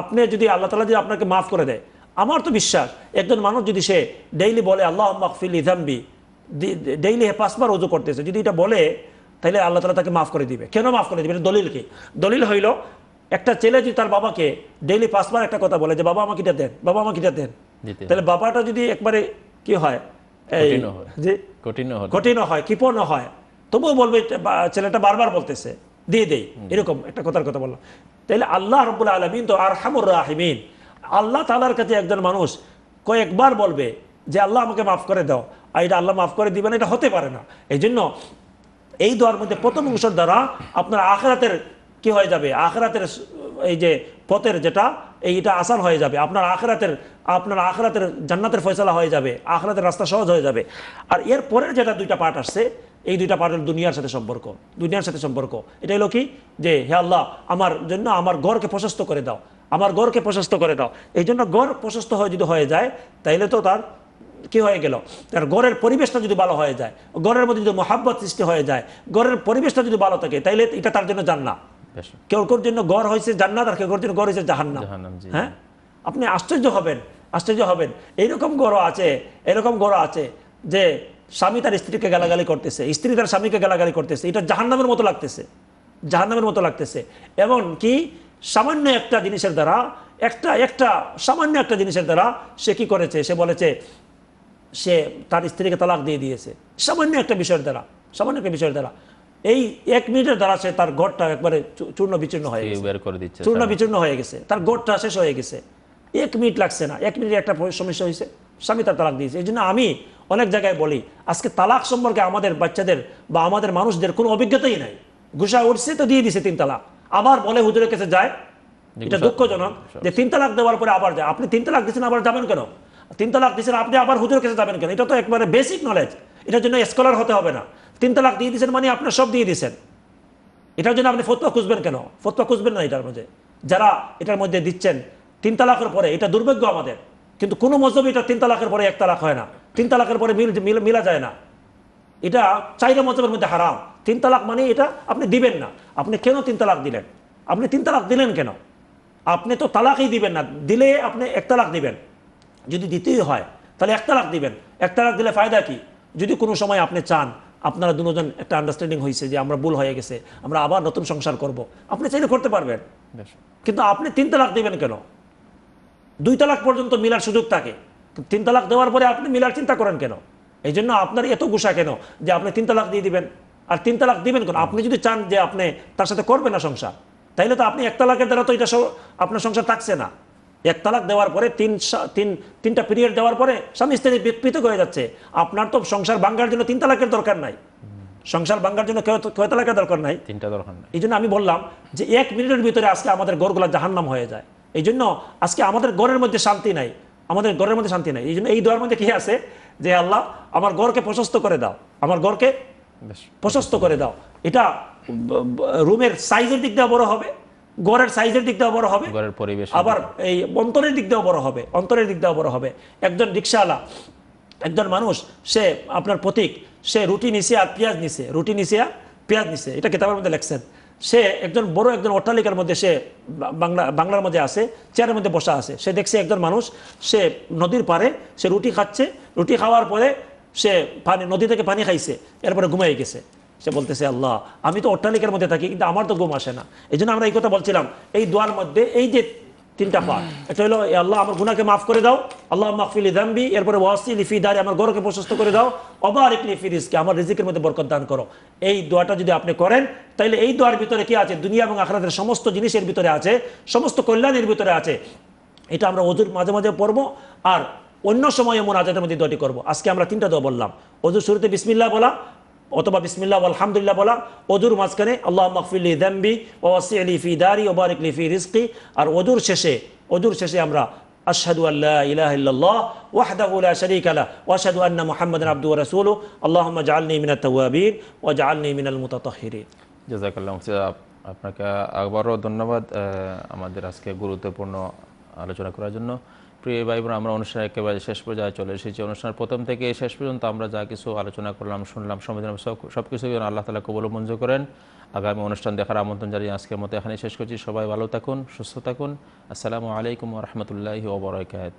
আপনি যদি আল্লাহ তালা যদি আপনাকে মাফ করে দেয় আমার তো বিশ্বাস একজন মানুষ যদি সে ডেইলি বলে আল্লাহ মাকফিল ইধাম্বি ডেইলি হে পাঁচবার ওজু করতেছে যদি এটা বলে তাহলে আল্লাহ তালা তাকে মাফ করে দিবে কেন মাফ করে দিবে দলিল কি দলিল হইল একটা ছেলে যদি তার বাবাকে ডেইলি পাঁচবার একটা কথা বলে যে বাবা আমাকে এটা দেন বাবা আমাকে এটা দেন তাহলে বাবাটা যদি একবারে কি হয় কঠিন হয় কঠিন হয় কৃপণ হয় তবুও বলবে ছেলেটা বারবার বলতেছে দিয়ে দেয় এরকম একটা কথার কথা বললাম তাইলে আল্লাহ রবুল্লা আলমিন তো আর হামুর রাহিমিন আল্লাহ তালার কাছে একজন মানুষ কয়েকবার বলবে যে আল্লাহ আমাকে মাফ করে দাও আর এটা আল্লাহ মাফ করে দিবে না এটা হতে পারে না এই জন্য এই দোয়ার মধ্যে প্রথম অংশের দ্বারা আপনার আখরাতের কি হয়ে যাবে আখরাতের এই যে পথের যেটা এইটা আসান হয়ে যাবে আপনার আখরাতের আপনার আখরাতের জান্নাতের ফয়সলা হয়ে যাবে আখরাতের রাস্তা সহজ হয়ে যাবে আর এর পরের যেটা দুইটা পার্ট আসছে এই দুইটা পাঠ দুনিয়ার সাথে সম্পর্ক দুনিয়ার সাথে সম্পর্ক এটা হলো কি যে হে আল্লাহ আমার জন্য আমার গড়কে প্রশস্ত করে দাও আমার গড়কে প্রশস্ত করে দাও এই জন্য গড় প্রশস্ত হয়ে যদি হয়ে যায় তাইলে তো তার কি হয়ে গেল তার গড়ের পরিবেশটা যদি ভালো হয়ে যায় গড়ের মধ্যে যদি মহাব্বত সৃষ্টি হয়ে যায় গড়ের পরিবেশটা যদি ভালো থাকে তাইলে এটা তার জন্য জান্না কেউ কোর জন্য গড় হয়েছে জান্নাত আর কেউ জন্য গড় হয়েছে জাহান্না হ্যাঁ আপনি আশ্চর্য হবেন আশ্চর্য হবেন এইরকম গড় আছে এরকম গড় আছে যে স্বামী তার স্ত্রীকে গালাগালি করতেছে স্ত্রী তার স্বামীকে গালাগালি করতেছে এটা জাহান্নামের মতো লাগতেছে জাহান্নামের মতো লাগতেছে এবং কি সামান্য একটা জিনিসের দ্বারা একটা একটা সামান্য একটা জিনিসের দ্বারা সে কি করেছে সে বলেছে সে তার স্ত্রীকে তালাক দিয়ে দিয়েছে সামান্য একটা বিষয়ের দ্বারা সামান্য একটা বিষয়ের দ্বারা এই এক মিনিটের দ্বারা সে তার ঘরটা একবারে চূর্ণ বিচূর্ণ হয়ে গেছে চূর্ণ বিচূর্ণ হয়ে গেছে তার ঘরটা শেষ হয়ে গেছে এক মিনিট লাগছে না এক মিনিটে একটা সমস্যা হয়েছে স্বামী তার তালাক দিয়েছে এই জন্য আমি অনেক জায়গায় বলি আজকে তালাক সম্পর্কে আমাদের বাচ্চাদের বা আমাদের মানুষদের কোনো অভিজ্ঞতাই নাই ঘুষা উঠছে তো দিয়ে দিছে তিন তালাক আবার বলে হুজুরের কাছে যায় এটা দুঃখজনক যে তিন তালাক দেওয়ার পরে আবার যায় আপনি তিন তালাক দিচ্ছেন আবার যাবেন কেন তিন তালাক দিচ্ছেন আপনি আবার হুজুরের কাছে যাবেন কেন এটা তো একবারে বেসিক নলেজ এটার জন্য স্কলার হতে হবে না তিন তালাক দিয়ে দিচ্ছেন মানে আপনার সব দিয়ে দিচ্ছেন এটার জন্য আপনি ফতোয়া খুঁজবেন কেন ফতোয়া খুঁজবেন না এটার মধ্যে যারা এটার মধ্যে দিচ্ছেন তিন তালাকের পরে এটা দুর্ভাগ্য আমাদের কিন্তু কোনো মজলবি এটা তিন তালাকের পরে এক তালাক হয় না তিন তালাকের পরে মিল মিলা যায় না এটা চাইরা মতবের মধ্যে হারাম তিন তালাক মানে এটা আপনি দিবেন না আপনি কেন তিন তালাক দিলেন আপনি তিন তালাক দিলেন কেন আপনি তো তালাকই দিবেন না দিলে আপনি এক তালাক দিবেন যদি দিতেই হয় তাহলে এক তালাক দিবেন এক তালাক দিলে ফায়দা কি যদি কোনো সময় আপনি চান আপনারা দুজন একটা আন্ডারস্ট্যান্ডিং হয়েছে যে আমরা ভুল হয়ে গেছে আমরা আবার নতুন সংসার করব। আপনি চাইলে করতে পারবেন কিন্তু আপনি তিন তালাক দিবেন কেন দুই তালাক পর্যন্ত মিলার সুযোগ থাকে তিন তালাক দেওয়ার পরে আপনি মিলার চিন্তা করেন কেন এই জন্য আপনার এত গুসা কেন যে আপনি তিন তালাক দিয়ে দিবেন আর তিন তালাক দিবেন কেন আপনি যদি চান যে আপনি তার সাথে করবেন না সংসার তাইলে তো আপনি এক তালাকের দ্বারা তো এটা আপনার সংসার থাকছে না এক তালাক দেওয়ার পরে তিন তিন তিনটা পিরিয়ড দেওয়ার পরে স্বামী স্ত্রী পৃথক হয়ে যাচ্ছে আপনার তো সংসার ভাঙ্গার জন্য তিন তালাকের দরকার নাই সংসার ভাঙ্গার জন্য কয় তালাকের দরকার নাই তিনটা দরকার নাই এই জন্য আমি বললাম যে এক মিনিটের ভিতরে আজকে আমাদের গড়গুলা জাহান্নাম হয়ে যায় এই জন্য আজকে আমাদের গড়ের মধ্যে শান্তি নাই আমাদের গড়ের মধ্যে শান্তি নেই এই জন্য এই দোয়ার মধ্যে কি আছে যে আল্লাহ আমার গড়কে প্রশস্ত করে দাও আমার গড়কে প্রশস্ত করে দাও এটা রুমের সাইজের দিক দিয়ে বড় হবে গড়ের সাইজের দিক দিয়ে বড় হবে গড়ের পরিবেশ আবার এই অন্তরের দিক দিয়েও বড় হবে অন্তরের দিক দিয়েও বড় হবে একজন রিক্সাওয়ালা একজন মানুষ সে আপনার প্রতীক সে রুটি নিছে আর পেঁয়াজ নিছে রুটি নিছে আর পেঁয়াজ নিছে এটা কেতাবের মধ্যে লেখছেন সে একজন বড় একজন অট্টালিকার মধ্যে সে বাংলা বাংলার মধ্যে আছে চেয়ারের মধ্যে বসা আছে সে দেখছে একজন মানুষ সে নদীর পারে সে রুটি খাচ্ছে রুটি খাওয়ার পরে সে পানি নদী থেকে পানি খাইছে এরপরে ঘুমাই গেছে সে বলতেছে আল্লাহ আমি তো অট্টালিকার মধ্যে থাকি কিন্তু আমার তো ঘুম আসে না এই আমরা এই কথা বলছিলাম এই দোয়ার মধ্যে এই যে তিনটা পাঠ এটা হলো আল্লাহ আমার গুনাকে মাফ করে দাও আল্লাহ মাহফিলি দাম্বি এরপরে ওয়াসি লিফি দারি আমার গরকে প্রশস্ত করে দাও অবার লিফি রিস্কে আমার রিজিকের মধ্যে বরকত দান করো এই দোয়াটা যদি আপনি করেন তাহলে এই দোয়ার ভিতরে কি আছে দুনিয়া এবং আখরাতের সমস্ত জিনিসের ভিতরে আছে সমস্ত কল্যাণের ভিতরে আছে এটা আমরা অজুর মাঝে মাঝে পড়বো আর অন্য সময় সময়ে আজাদের মধ্যে দোয়াটি করবো আজকে আমরা তিনটা দোয়া বললাম অজুর শুরুতে বিসমিল্লা বলা অথবা বিসমিল্লা আলহামদুলিল্লাহ বলা অদুর মাঝখানে আল্লাহ মকফিল্লি দাম্বি ওয়াসিলি ফি দারি ওবারিকলি ফি রিস্কি আর অদুর শেষে অদুর শেষে আমরা أشهد أن لا إله إلا الله وحده لا شريك له وأشهد أن محمدا عبده ورسوله اللهم اجعلني من التوابين واجعلني من المتطهرين جزاك الله خير আপনাকে আবারও ধন্যবাদ আমাদের আজকে গুরুত্বপূর্ণ
আলোচনা করার জন্য প্রিয় ভাই বোন আমরা অনুষ্ঠান একেবারে শেষ পর্যায়ে চলে এসেছি অনুষ্ঠানের প্রথম থেকে শেষ পর্যন্ত আমরা যা কিছু আলোচনা করলাম শুনলাম সমঝলাম সব কিছু আল্লাহ তালা কবল মঞ্জুর করেন আগামী অনুষ্ঠান দেখার আমন্ত্রণ জানিয়ে আজকের মতো এখানে শেষ করছি সবাই ভালো থাকুন সুস্থ থাকুন আসসালামু আলাইকুম রহমতুল্লাহ ওবরাকাত